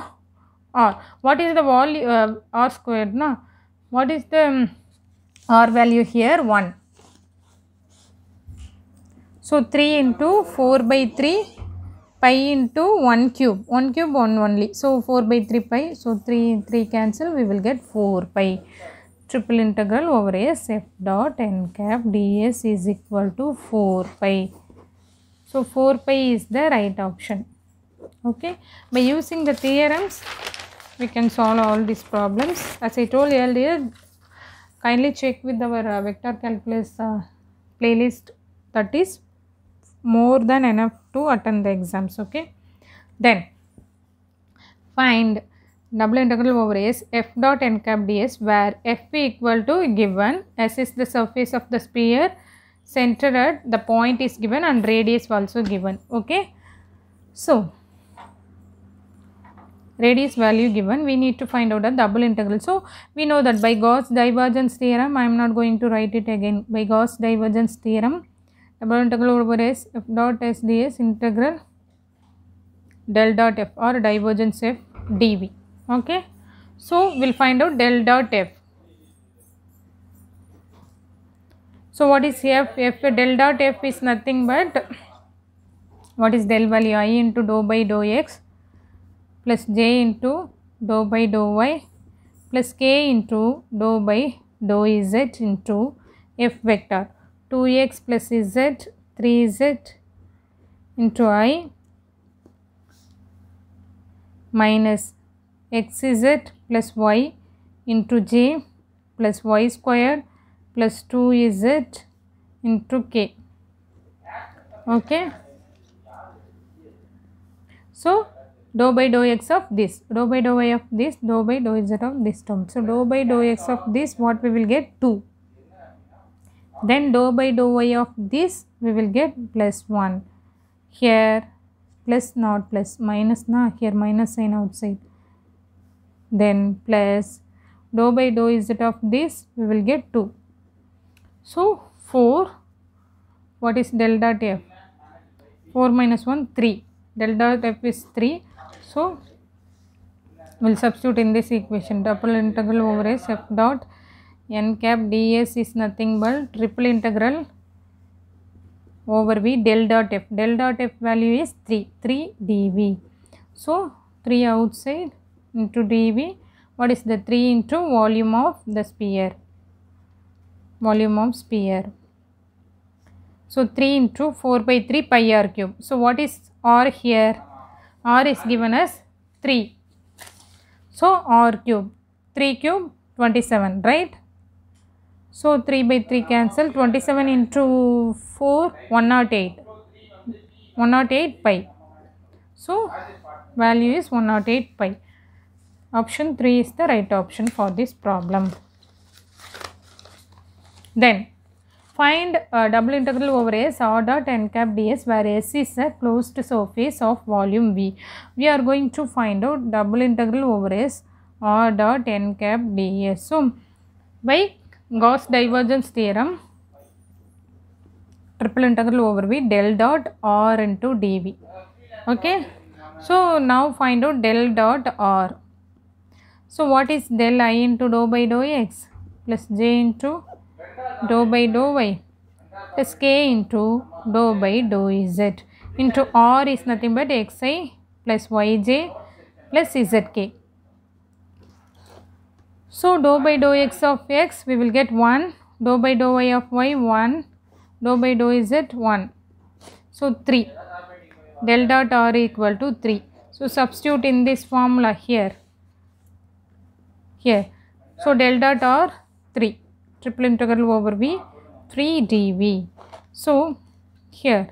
r. What is the volume uh, r square? Na? What is the um, r value here? 1. So 3 into 4 by 3 pi into 1 cube. 1 cube 1 only. So 4 by 3 pi. So 3 3 cancel we will get 4 pi. Triple integral over S f dot n cap ds is equal to 4 pi. So 4 pi is the right option. Okay. By using the theorems we can solve all these problems. As I told earlier kindly check with our uh, vector calculus uh, playlist that is more than enough to attend the exams okay then find double integral over s f dot n cap ds where f equal to given s is the surface of the sphere centered at the point is given and radius also given okay so radius value given we need to find out a double integral so we know that by gauss divergence theorem i am not going to write it again by gauss divergence theorem double integral over S dot s ds integral del dot f or divergence f dv okay so we'll find out del dot f so what is f f del dot f is nothing but what is del by i into dou by dou x plus j into dou by dou y plus k into dou by dou z into f vector 2x plus z 3z into i minus xz plus y into j plus y square plus 2z into k okay so dou by dou x of this dou by dou y of this dou by dou z of this term so dou by dou x of this what we will get 2 then dou by dou y of this we will get plus 1 here plus not plus minus na here minus sign outside then plus dou by dou it of this we will get 2 so 4 what is del dot f 4 minus 1 3 del dot f is 3 so we'll substitute in this equation double integral over s f dot n cap ds is nothing but triple integral over v del dot f. Del dot f value is 3, 3 dv. So, 3 outside into dv. What is the 3 into volume of the sphere? Volume of sphere. So, 3 into 4 by 3 pi r cube. So, what is r here? r is given as 3. So, r cube. 3 cube 27, right? So 3 by 3 cancel 27 into 4 108 108 pi. So value is 108 pi. Option 3 is the right option for this problem. Then find a double integral over S R dot n cap ds where S is a closed surface of volume V. We are going to find out double integral over S R dot n cap ds. So by Gauss divergence theorem triple integral over V del dot R into dV. Okay. So now find out del dot R. So what is del I into dou by dou X plus J into dou by dou Y plus K into dou by dou Z into R is nothing but Xi plus Yj plus Zk. So, dou by dou x of x we will get 1, dou by dou y of y 1, dou by dou z 1. So, 3 del dot r equal to 3. So, substitute in this formula here, here. So, del dot r 3 triple integral over v 3 dv. So, here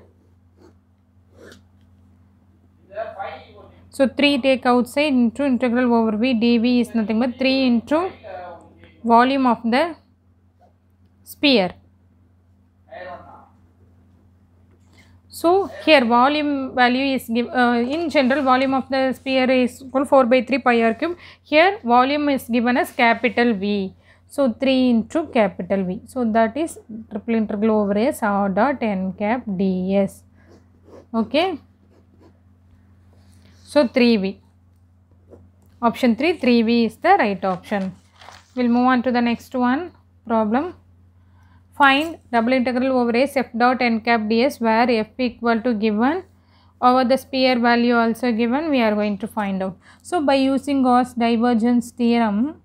So 3 take outside into integral over V dV is nothing but 3 into volume of the sphere. So here volume value is given, uh, in general volume of the sphere is equal 4 by 3 pi r cube. Here volume is given as capital V. So 3 into capital V. So that is triple integral over S r dot n cap ds. Okay. So 3B. Option 3, 3B is the right option. We will move on to the next one problem. Find double integral over S f dot n cap ds where f equal to given over the sphere value also given we are going to find out. So by using Gauss divergence theorem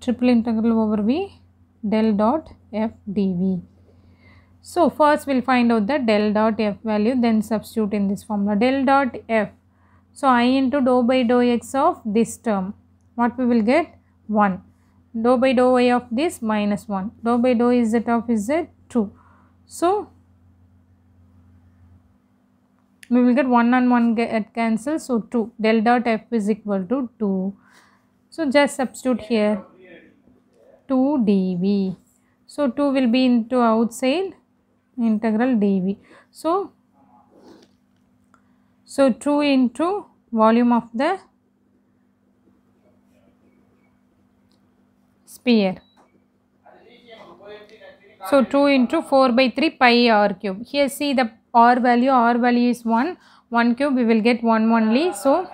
triple integral over v del dot f dv so first we'll find out the del dot f value then substitute in this formula del dot f. So i into dou by dou x of this term. What we will get? 1. Dou by dou y of this minus 1. Dou by dou z of z 2. So we will get 1 and 1 get cancel. So 2 del dot f is equal to 2. So just substitute here 2 dv. So 2 will be into outside integral dv. So, so 2 into volume of the sphere. So 2 into 4 by 3 pi r cube. Here see the r value, r value is 1, 1 cube we will get 1 only. So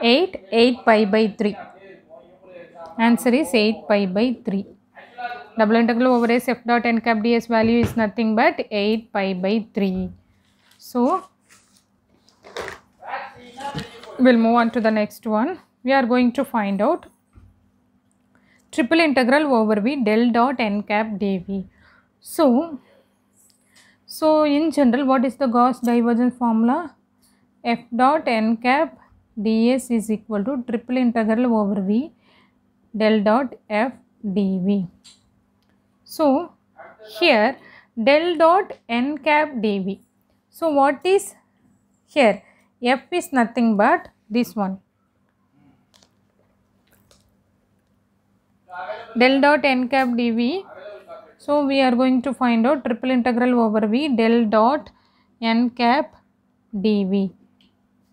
8, 8 pi by 3. Answer is 8 pi by 3 double integral over s f dot n cap ds value is nothing but 8 pi by 3. So, we'll move on to the next one. We are going to find out triple integral over v del dot n cap dv. So, so in general what is the Gauss divergence formula? f dot n cap ds is equal to triple integral over v del dot f dv. So, here del dot n cap dv. So, what is here? F is nothing but this one. Del dot n cap dv. So, we are going to find out triple integral over v del dot n cap dv.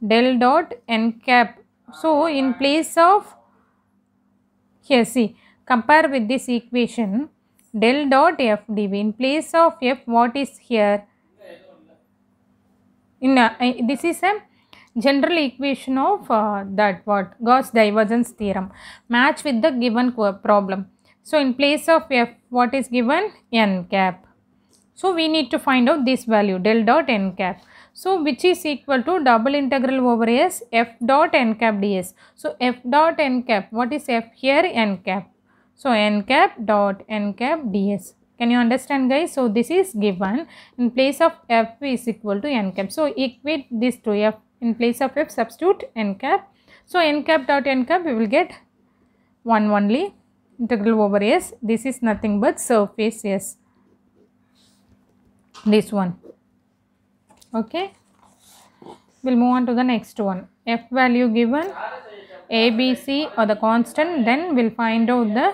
Del dot n cap. So, in place of here see compare with this equation del dot f dv. In place of f what is here? In a, uh, This is a general equation of uh, that what Gauss divergence theorem match with the given problem. So, in place of f what is given? n cap. So, we need to find out this value del dot n cap. So, which is equal to double integral over s f dot n cap ds. So, f dot n cap what is f here n cap so n cap dot n cap ds. Can you understand guys? So this is given in place of f is equal to n cap. So equate this to f in place of f substitute n cap. So n cap dot n cap we will get 1 only integral over s. This is nothing but surface s. This one. Okay. We'll move on to the next one. F value given ABC or the constant then we'll find out the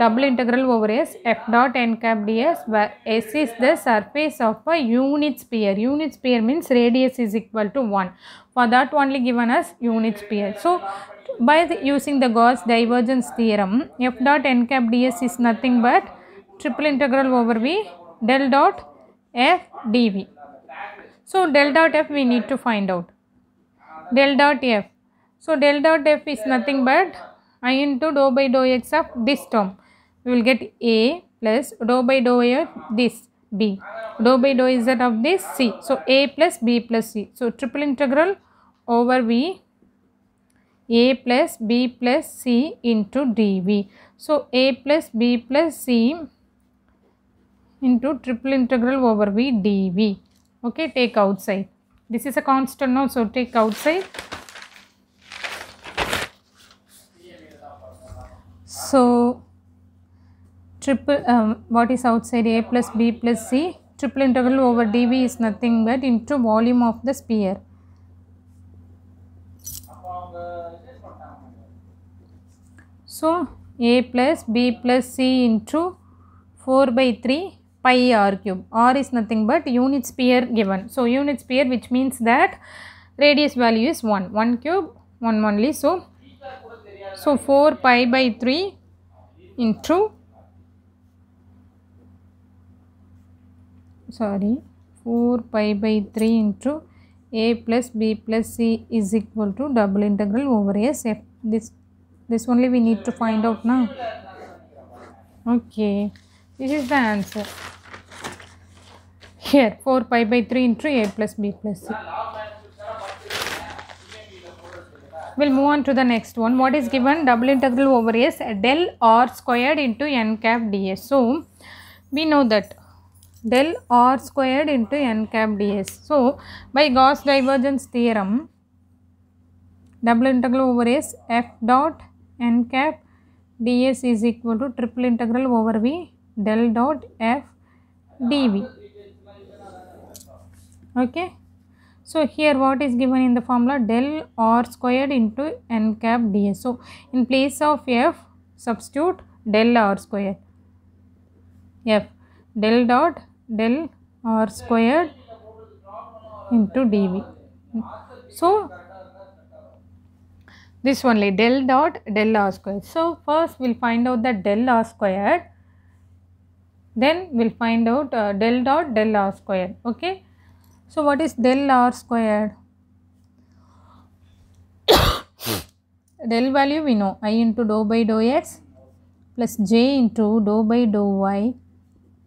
double integral over S f dot n cap ds where S is the surface of a unit sphere. Unit sphere means radius is equal to 1. For that only given as unit sphere. So by the, using the Gauss divergence theorem f dot n cap ds is nothing but triple integral over V del dot f dv. So del dot f we need to find out. Del dot f. So del dot f is nothing but i into dou by dou x of this term we will get A plus dou by dou A this B. Dou by dou is that of this C. So A plus B plus C. So triple integral over V A plus B plus C into dV. So A plus B plus C into triple integral over V dV. Okay, take outside. This is a constant now, so take outside. So triple um, what is outside a plus b plus c triple integral over dv is nothing but into volume of the sphere. So, a plus b plus c into 4 by 3 pi r cube. r is nothing but unit sphere given. So, unit sphere which means that radius value is 1. 1 cube, 1 only. So, so 4 pi by 3 into sorry 4 pi by 3 into a plus b plus c is equal to double integral over s f this this only we need to find out now okay this is the answer here 4 pi by 3 into a plus b plus c we'll move on to the next one what is given double integral over s del r squared into n cap ds so we know that del r squared into n cap ds. So, by Gauss divergence theorem, double integral over S f dot n cap ds is equal to triple integral over V del dot f dv. Okay. So, here what is given in the formula del r squared into n cap ds. So, in place of f substitute del r square f del dot del r squared into dv. So, this only del dot del r squared. So, first we will find out the del r squared then we will find out uh, del dot del r squared. Okay. So, what is del r squared? del value we know i into dou by dou x plus j into dou by dou y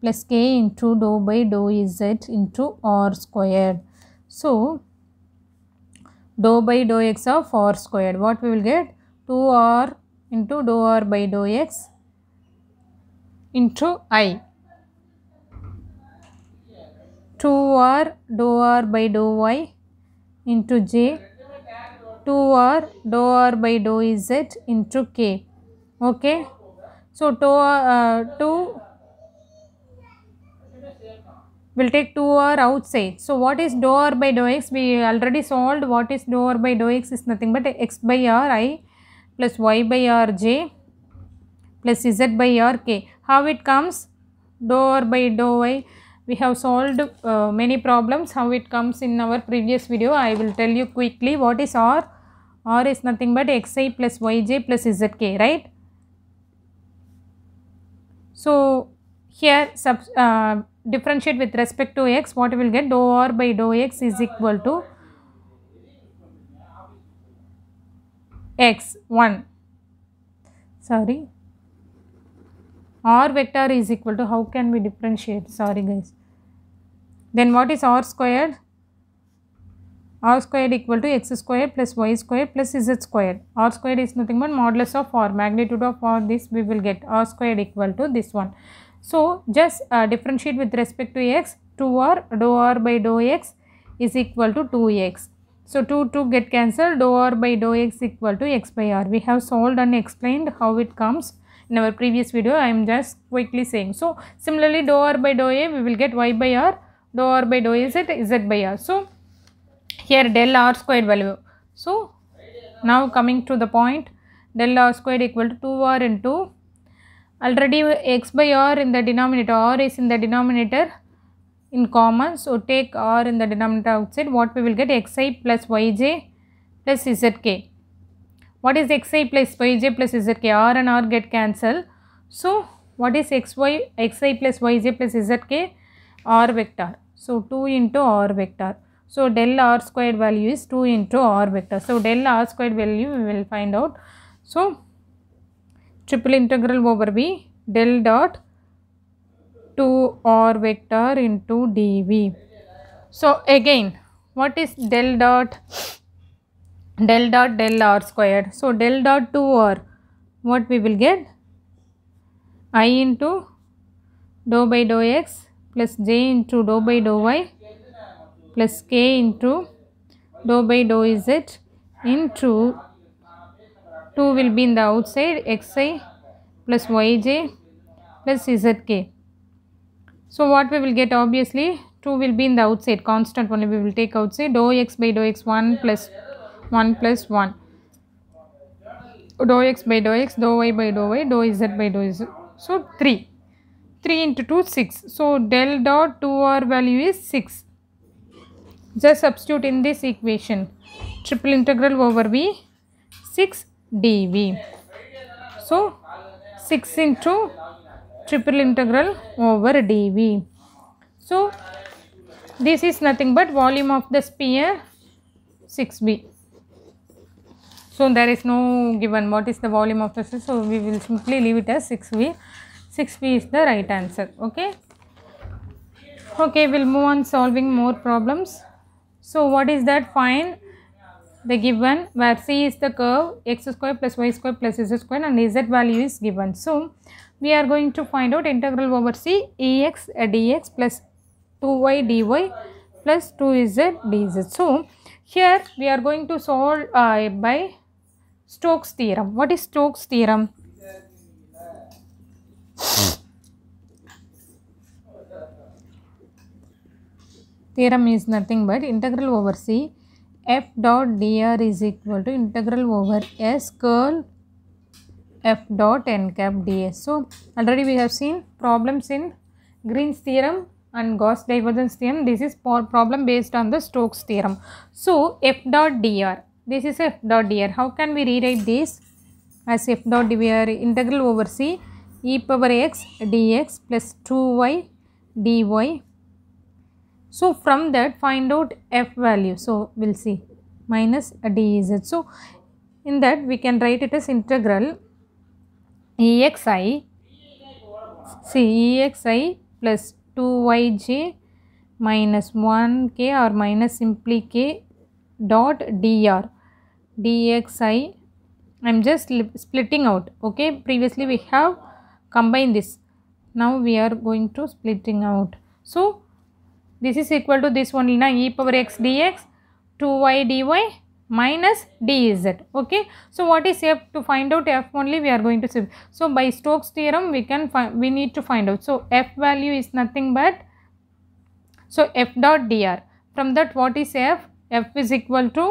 plus k into dou by dou z into r squared. So, dou by dou x of r squared. What we will get? 2r into dou r by dou x into i. 2r dou r by dou y into j 2r dou r by dou z into k. Okay. So, 2 uh, 2 will take 2r outside. So, what is dou r by dou x? We already solved what is dou r by dou x is nothing but x by r i plus y by r j plus z by r k. How it comes? Dou r by dou y. We have solved uh, many problems. How it comes in our previous video? I will tell you quickly what is r. r is nothing but xi plus yj plus zk, right? So, here sub, uh, differentiate with respect to x what we will get dou r by dou x is equal to x 1 sorry r vector is equal to how can we differentiate sorry guys then what is r squared r squared equal to x squared plus y squared plus z squared r squared is nothing but modulus of r magnitude of r this we will get r squared equal to this one so, just uh, differentiate with respect to x 2r dou r by dou x is equal to 2x. So, 2 2 get cancelled dou r by dou x equal to x by r. We have solved and explained how it comes in our previous video I am just quickly saying. So, similarly dou r by dou a we will get y by r dou r by dou z by r. So, here del r squared value. So, now coming to the point del r squared equal to 2r into already x by r in the denominator r is in the denominator in common so take r in the denominator outside what we will get xi plus yj plus zk what is xi plus yj plus zk r and r get cancelled so what is xy xi plus yj plus zk r vector so 2 into r vector so del r squared value is 2 into r vector so del r squared value we will find out so triple integral over v del dot 2 r vector into dv. So, again what is del dot del dot del r squared? So, del dot 2 r what we will get i into dou by dou x plus j into dou by dou y plus k into dou by dou z into 2 will be in the outside xi plus yj plus zk so what we will get obviously 2 will be in the outside constant only we will take outside dou x by dou x 1 plus 1 plus 1 dou x by dou x dou y by dou y dou z by dou z so 3 3 into 2 6 so del dot 2r value is 6 just substitute in this equation triple integral over v 6 dv. So, 6 into triple integral over dv. So, this is nothing but volume of the sphere 6b. So, there is no given what is the volume of the sphere. So, we will simply leave it as 6b. 6b is the right answer. Okay. Okay, we will move on solving more problems. So, what is that? Find the given where c is the curve x square plus y square plus z square and z value is given. So, we are going to find out integral over c dx plus 2y dy plus 2z dz. So, here we are going to solve uh, by Stokes theorem. What is Stokes theorem? theorem is nothing but integral over c f dot dr is equal to integral over s curl f dot n cap ds. So, already we have seen problems in Green's theorem and Gauss divergence theorem. This is problem based on the Stokes theorem. So, f dot dr, this is f dot dr. How can we rewrite this as f dot dr integral over c e power x dx plus 2y dy so, from that find out f value. So, we will see minus dz. So, in that we can write it as integral exi see exi plus 2yj minus 1k or minus simply k dot dr dxi I am just splitting out okay previously we have combined this now we are going to splitting out so this is equal to this one na e power x dx 2y dy minus dz. Okay. So, what is f to find out f only we are going to see. So, by Stokes theorem we can find we need to find out. So, f value is nothing but so f dot dr from that what is f? f is equal to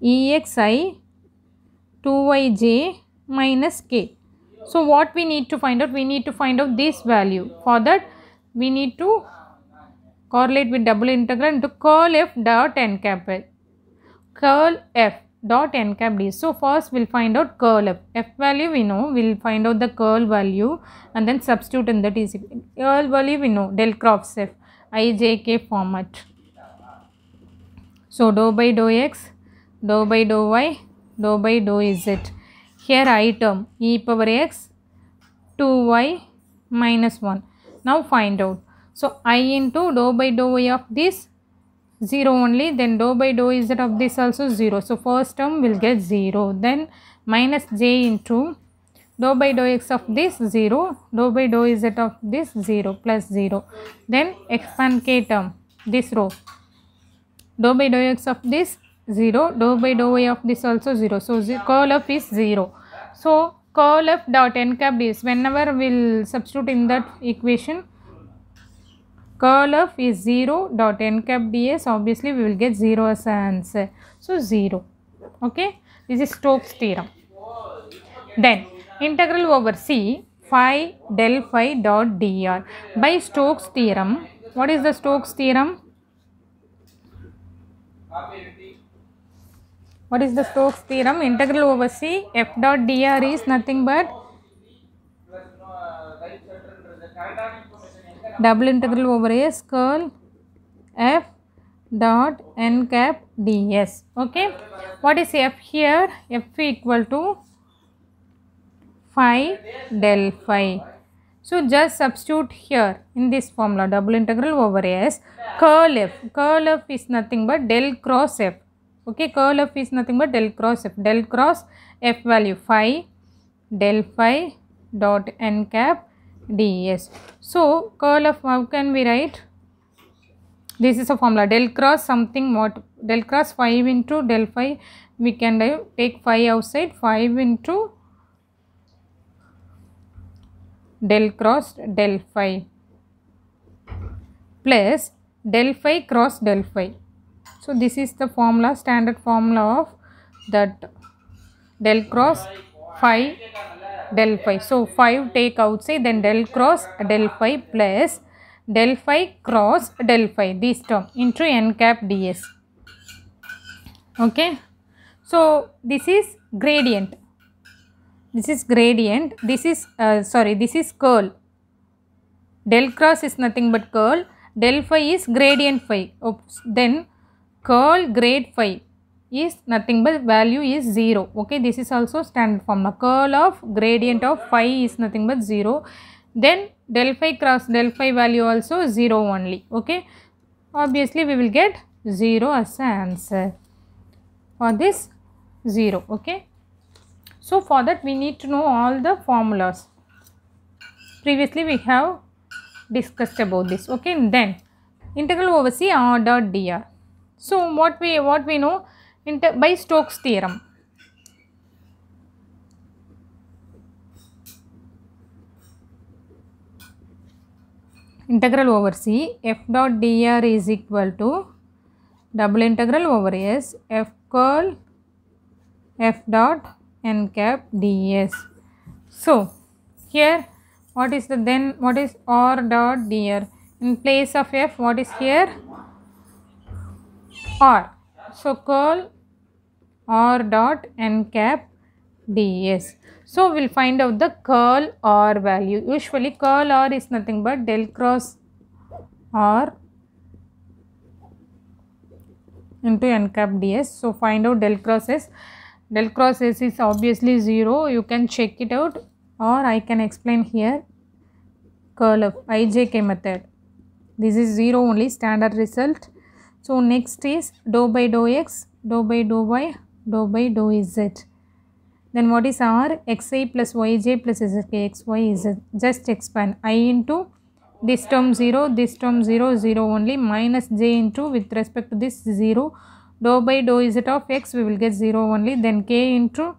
exi 2yj minus k. So, what we need to find out? We need to find out this value. For that we need to correlate with double integral into curl f dot n cap l. Curl f dot n cap d. So, first we will find out curl f. f value we know, we will find out the curl value and then substitute in the TCP. Curl value we know, del cross F I J K format. So, dou by dou x, dou by dou y, dou by dou z. Here i term, e power x, 2y minus 1 now find out. So I into dou by dou y of this 0 only then dou by dou z of this also 0. So first term will get 0 then minus j into dou by dou x of this 0 dou by dou z of this 0 plus 0 then expand k term this row dou by dou x of this 0 dou by dou y of this also 0 so curl of is 0 so curl f dot n cap is whenever we will substitute in that equation curl f is 0 dot n cap ds obviously we will get 0 as answer. So 0 okay this is Stokes theorem. Then integral over C phi del phi dot dr by Stokes theorem what is the Stokes theorem? What is the Stokes theorem? Integral over C f dot dr is nothing but double integral over S curl f dot n cap ds. Okay. What is f here? f equal to phi del phi. So just substitute here in this formula double integral over S curl f. Curl f is nothing but del cross f. okay curl f is nothing but del cross f del cross f value phi del phi dot n cap ds so curl of how can we write this is a formula del cross something what del cross 5 into del phi we can take phi outside 5 into del cross del phi plus del phi cross del phi So this is the formula, standard formula of that del cross phi del phi. So 5 take outside then del cross del phi plus del phi cross del phi this term into n cap ds. Okay. So this is gradient. This is gradient. This is uh, sorry this is curl. Del cross is nothing but curl. Del phi is gradient phi. Oops. Then curl grade 5 is nothing but value is 0 okay this is also standard formula curl of gradient of phi is nothing but 0 then del phi cross del phi value also 0 only okay obviously we will get 0 as the answer for this 0 okay so for that we need to know all the formulas previously we have discussed about this okay then integral over c r dot dr so, what we, what we know by Stokes theorem. integral over C f dot dr is equal to double integral over S f curl f dot n cap ds. So, here what is the then what is r dot dr in place of f what is here r. So, curl r dot n cap ds. So, we will find out the curl r value. Usually curl r is nothing but del cross r into n cap ds. So, find out del cross s. Del cross s is obviously 0. You can check it out or I can explain here curl of ijk method. This is 0 only standard result so next is dou by dou x, dou by dou y, dou by dou z. Then what is r? xi plus yj plus zk, xy, z. Just expand i into this term 0, this term 0, 0 only minus j into with respect to this 0. Dou by dou z of x we will get 0 only. Then k into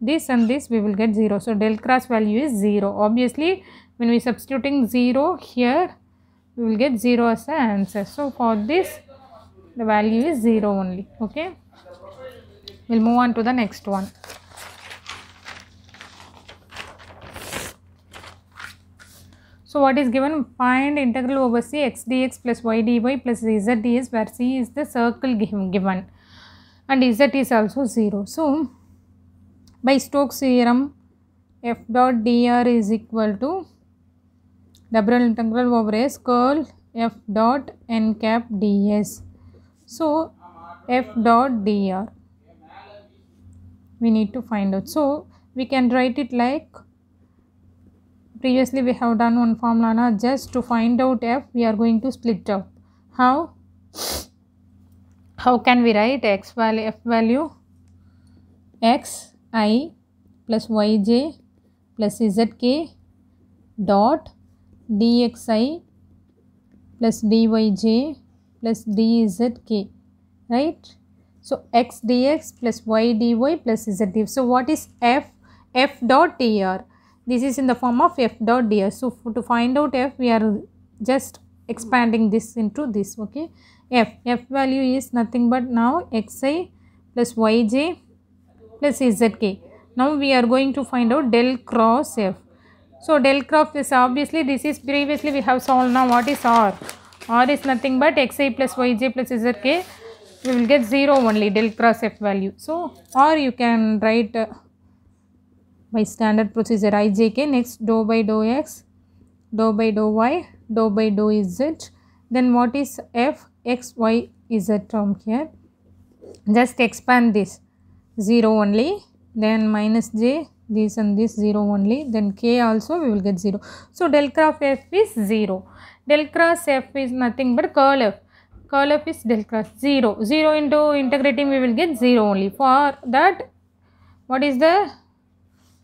this and this we will get 0. So del cross value is 0. Obviously when we substituting 0 here we will get 0 as the answer. So for this the value is 0 only okay we'll move on to the next one So what is given? Find integral over c x dx plus y dy plus z ds where c is the circle given and z is also 0. So by Stokes theorem f dot dr is equal to double integral over s curl f dot n cap ds so, f dot dr we need to find out. So, we can write it like previously we have done one formula na just to find out f we are going to split up. How? How can we write x value f value x i plus yj plus zk dot dxi plus dyj plus dzk right so x dx plus y dy plus z dy so what is f f dot dr this is in the form of f dot dr so to find out f we are just expanding this into this okay f f value is nothing but now xi plus yj plus zk now we are going to find out del cross f so del cross is obviously this is previously we have solved now what is r r is nothing but xi plus yj plus zk we will get 0 only del cross f value. So, or you can write uh, by standard procedure ijk next dou by dou x, dou by dou y, dou by dou z. Then what is f x y z term here? Just expand this 0 only then minus j this and this 0 only then k also we will get 0. So, del cross f is 0 del cross f is nothing but curl f curl f is del cross 0 0 into integrating we will get 0 only for that what is the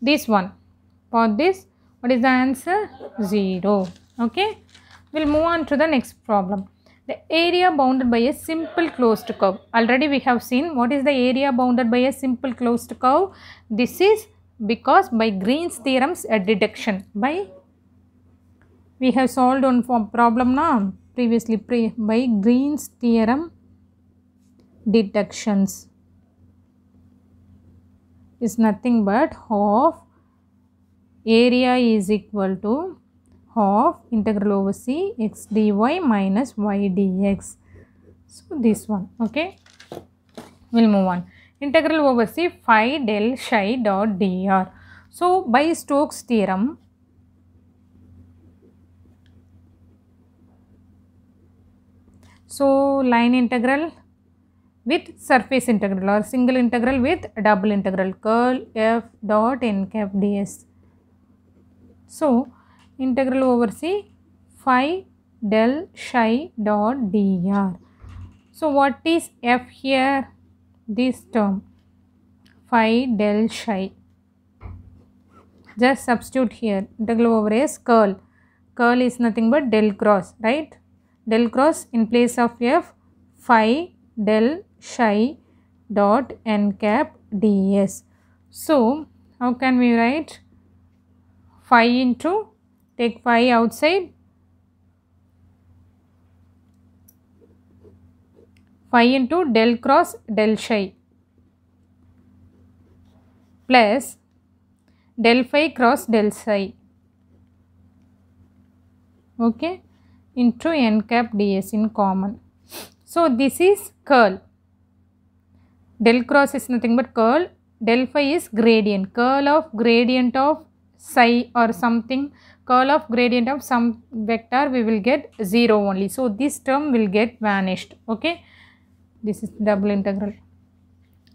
this one for this what is the answer 0 okay we'll move on to the next problem the area bounded by a simple closed curve already we have seen what is the area bounded by a simple closed curve this is because by green's theorems a deduction by we have solved one problem now previously pre by Green's theorem deductions is nothing but half area is equal to half integral over c x dy minus y dx. So, this one okay we will move on integral over c phi del psi dot dr. So, by Stokes theorem So, line integral with surface integral or single integral with double integral curl f dot n cap ds. So, integral over C phi del psi dot dr. So, what is f here? This term phi del psi. Just substitute here. Integral over S curl. Curl is nothing but del cross, right? del cross in place of f phi del psi dot n cap ds. So, how can we write phi into take phi outside phi into del cross del psi plus del phi cross del psi okay into n cap ds in common. So, this is curl. Del cross is nothing but curl. Del phi is gradient. Curl of gradient of psi or something. Curl of gradient of some vector we will get 0 only. So, this term will get vanished. Okay. This is double integral.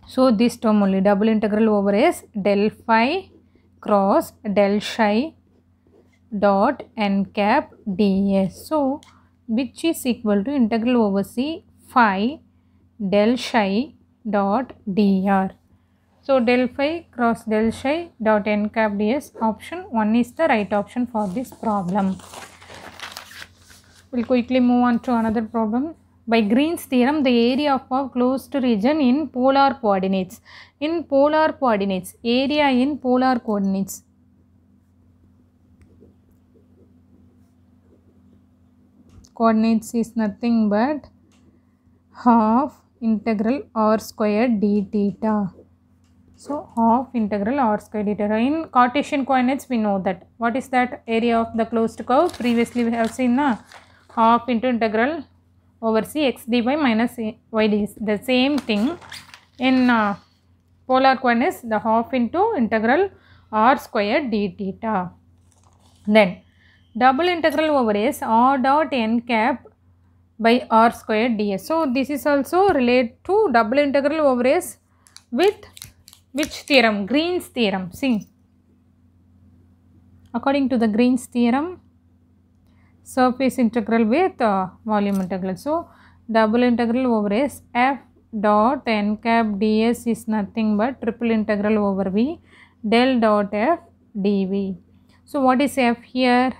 So, this term only double integral over s del phi cross del psi dot n cap D. S. So, which is equal to integral over C phi del psi dot dr. So, del phi cross del psi dot n cap ds option 1 is the right option for this problem. We will quickly move on to another problem. By Green's theorem, the area of a closed region in polar coordinates. In polar coordinates, area in polar coordinates coordinates is nothing but half integral r square d theta. So, half integral r square d theta. In Cartesian coordinates, we know that. What is that area of the closed curve? Previously, we have seen na half into integral over c x dy minus y ds. The same thing in uh, polar coordinates, the half into integral r square d theta. Then, double integral over s r dot n cap by r square ds. So, this is also relate to double integral over s with which theorem? Green's theorem. See, according to the Green's theorem, surface integral with uh, volume integral. So, double integral over s f dot n cap ds is nothing but triple integral over v del dot f dv. So, what is f here?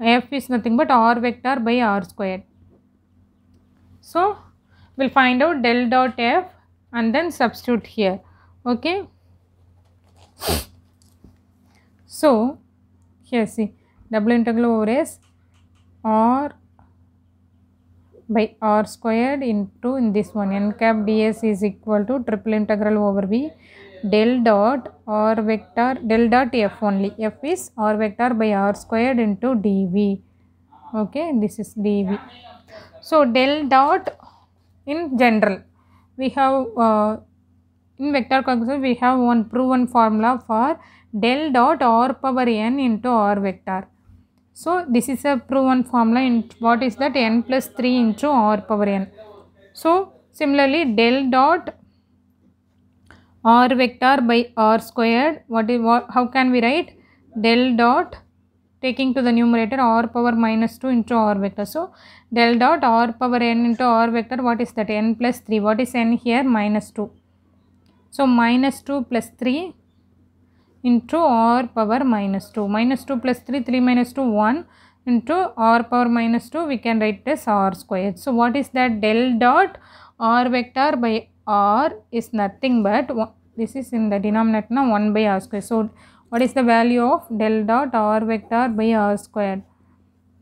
f is nothing but r vector by r square. So, we will find out del dot f and then substitute here. Okay. So, here see double integral over s r by r squared into in this one n cap ds is equal to triple integral over v del dot r vector del dot f only f is r vector by r squared into dv okay this is dv so del dot in general we have uh, in vector calculus we have one proven formula for del dot r power n into r vector so this is a proven formula in what is that n plus 3 into r power n so similarly del dot r vector by r squared what is what how can we write del dot taking to the numerator r power minus 2 into r vector so del dot r power n into r vector what is that n plus 3 what is n here minus 2 so minus 2 plus 3 into r power minus 2 minus 2 plus 3 3 minus 2 1 into r power minus 2 we can write this r squared so what is that del dot r vector by r is nothing but this is in the denominator now 1 by r square. So, what is the value of del dot r vector by r square?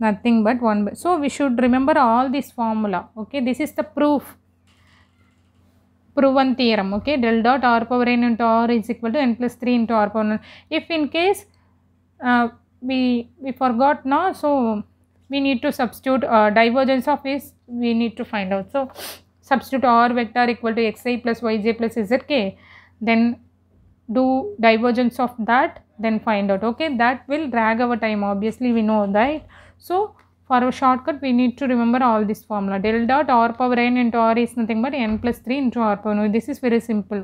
Nothing but 1 by. So, we should remember all this formula. Okay, this is the proof. Proven theorem. Okay, del dot r power n into r is equal to n plus 3 into r power n. If in case uh, we, we forgot now, so we need to substitute uh, divergence of is we need to find out. So, substitute r vector equal to xi plus yj plus zk then do divergence of that then find out okay that will drag our time obviously we know right so for a shortcut we need to remember all this formula del dot r power n into r is nothing but n plus 3 into r power n this is very simple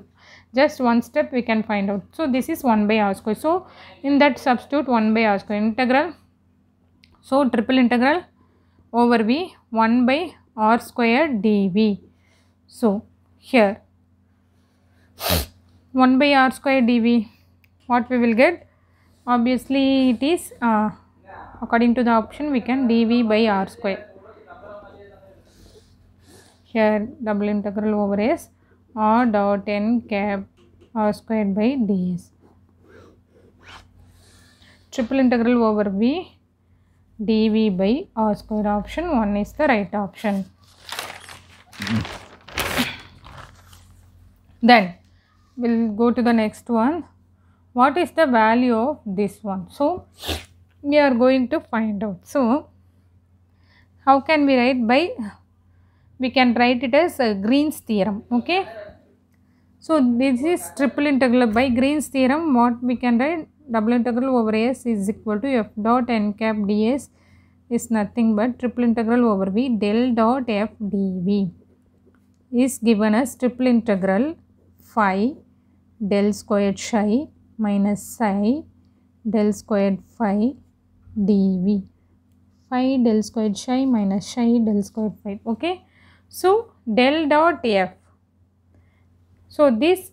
just one step we can find out so this is 1 by r square so in that substitute 1 by r square integral so triple integral over v 1 by r square dv so, here 1 by r square dv what we will get obviously it is uh, according to the option we can dv by r square here double integral over s r dot n cap r square by ds triple integral over v dv by r square option 1 is the right option hmm. Then we'll go to the next one. What is the value of this one? So we are going to find out. So how can we write by we can write it as Green's theorem. Okay. So this is triple integral by Green's theorem. What we can write double integral over s is equal to f dot n cap ds is nothing but triple integral over v del dot f dv is given as triple integral phi del squared psi minus psi del squared phi dv phi del squared psi minus psi del squared phi okay so del dot f so this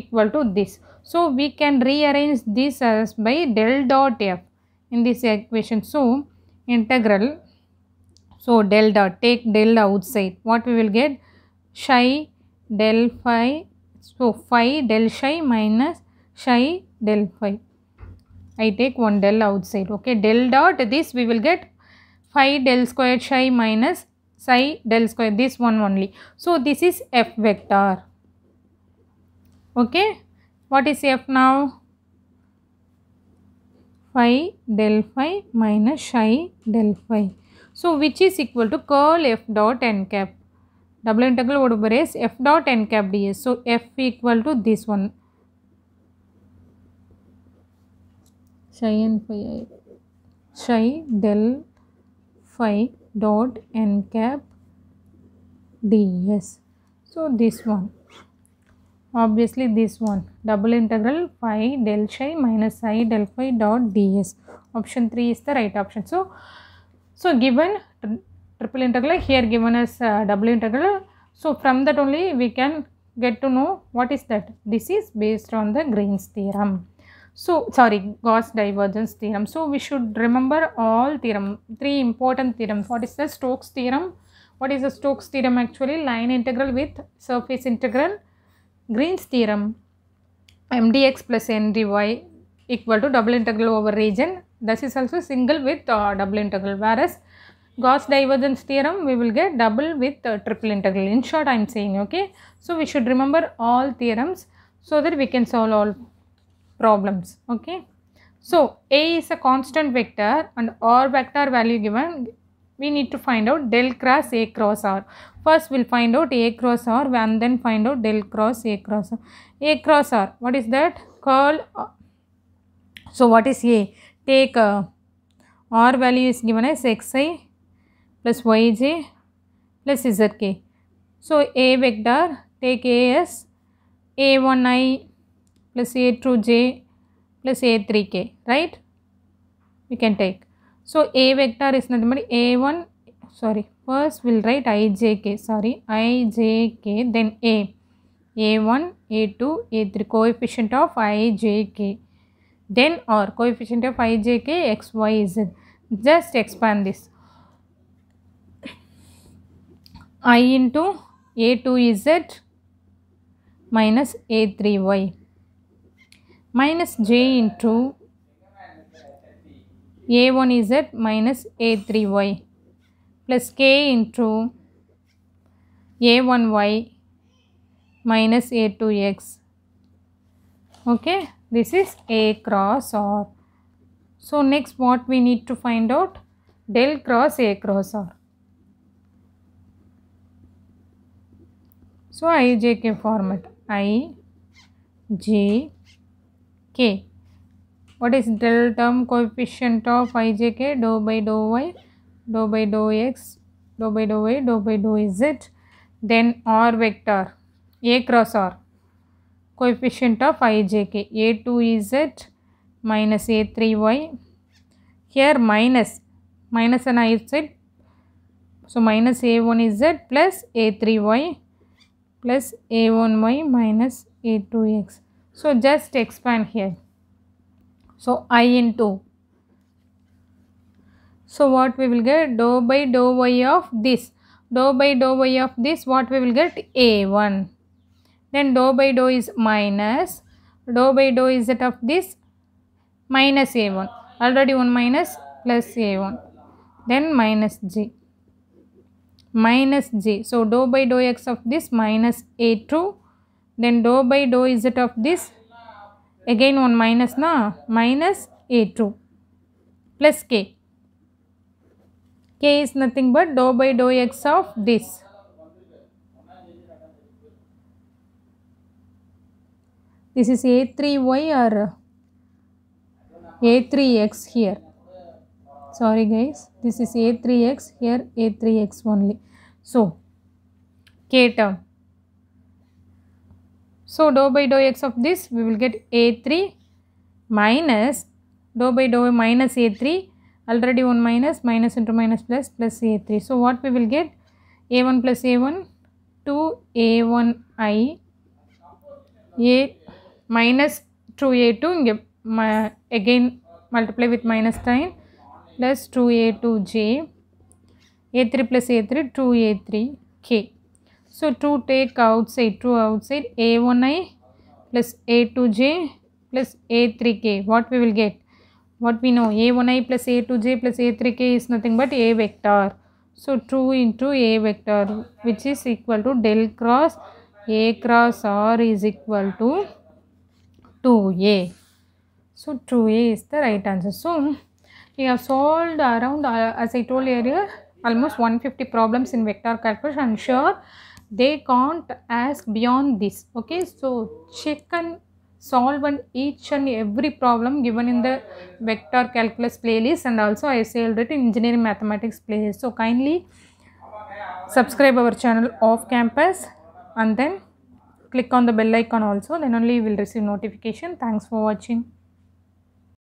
equal to this so we can rearrange this as by del dot f in this equation so integral so del dot take del outside what we will get psi del phi So, phi del phi minus phi del phi. I take one del outside. Okay, del dot this we will get phi del square phi minus psi del square this one only. So, this is f vector. Okay, what is f now? Phi del phi minus psi del phi. So, which is equal to curl f dot n cap. double integral over is f dot n cap ds. So, f equal to this one. Psi n phi, psi del phi dot n cap ds. So, this one obviously this one double integral phi del chi minus psi del phi dot ds option 3 is the right option so so given triple integral here given as uh, double integral. So, from that only we can get to know what is that. This is based on the Green's theorem. So, sorry Gauss divergence theorem. So, we should remember all theorem, three important theorems. What is the Stokes theorem? What is the Stokes theorem actually? Line integral with surface integral. Green's theorem mdx plus n dy equal to double integral over region. This is also single with uh, double integral whereas Gauss divergence theorem we will get double with uh, triple integral in short I am saying okay. So we should remember all theorems so that we can solve all problems okay. So A is a constant vector and R vector value given we need to find out del cross A cross R. First we will find out A cross R and then find out del cross A cross R. A cross R what is that curl uh, so what is A take uh, R value is given as xi plus yj plus zk. So a vector take a as a1i plus a two j plus a3k right we can take. So a vector is nothing but a1 sorry first we'll write ijk sorry ijk then a a1 a2 a3 coefficient of ijk then or coefficient of ijk x y z just expand this i into a2z minus a3y minus j into a1z minus a3y plus k into a1y minus a2x okay this is a cross r so next what we need to find out del cross a cross r so E J K format E J K what is del term coefficient of E J K do by do Y do by do X do by do Y do by do is it then R vector A cross R coefficient of E J K A two is it minus A three Y here minus minus N E so minus A one is it plus A three Y plus a1y minus a2x. So, just expand here. So, i into. So, what we will get? Dou by dou y of this. Dou by dou y of this, what we will get? a1. Then, dou by dou is minus. Dou by dou is that of this? Minus a1. Already 1 minus plus a1. Then minus g minus j. So, dou by dou x of this minus a2. Then dou by dou z of this again one minus na minus a2 plus k. k is nothing but dou by dou x of this. This is a3y or a3x here sorry guys this is a3x here a3x only so, k term. So, dou by dou x of this we will get a3 minus dou by dou minus a3 already 1 minus minus into minus plus plus a3. So, what we will get a1 plus a1 2 a1i a minus 2a2 again multiply with minus sign plus 2a2j a3 plus a3 2a3k so 2 take outside 2 outside a1i plus a2j plus a3k what we will get what we know a1i plus a2j plus a3k is nothing but a vector so 2 into a vector which is equal to del cross a cross r is equal to 2a so 2a is the right answer so we have solved around uh, as i told earlier almost 150 problems in vector calculus i'm sure they can't ask beyond this okay so check and solve on each and every problem given in the vector calculus playlist and also i sold it in engineering mathematics playlist so kindly subscribe our channel off campus and then click on the bell icon also then only you will receive notification thanks for watching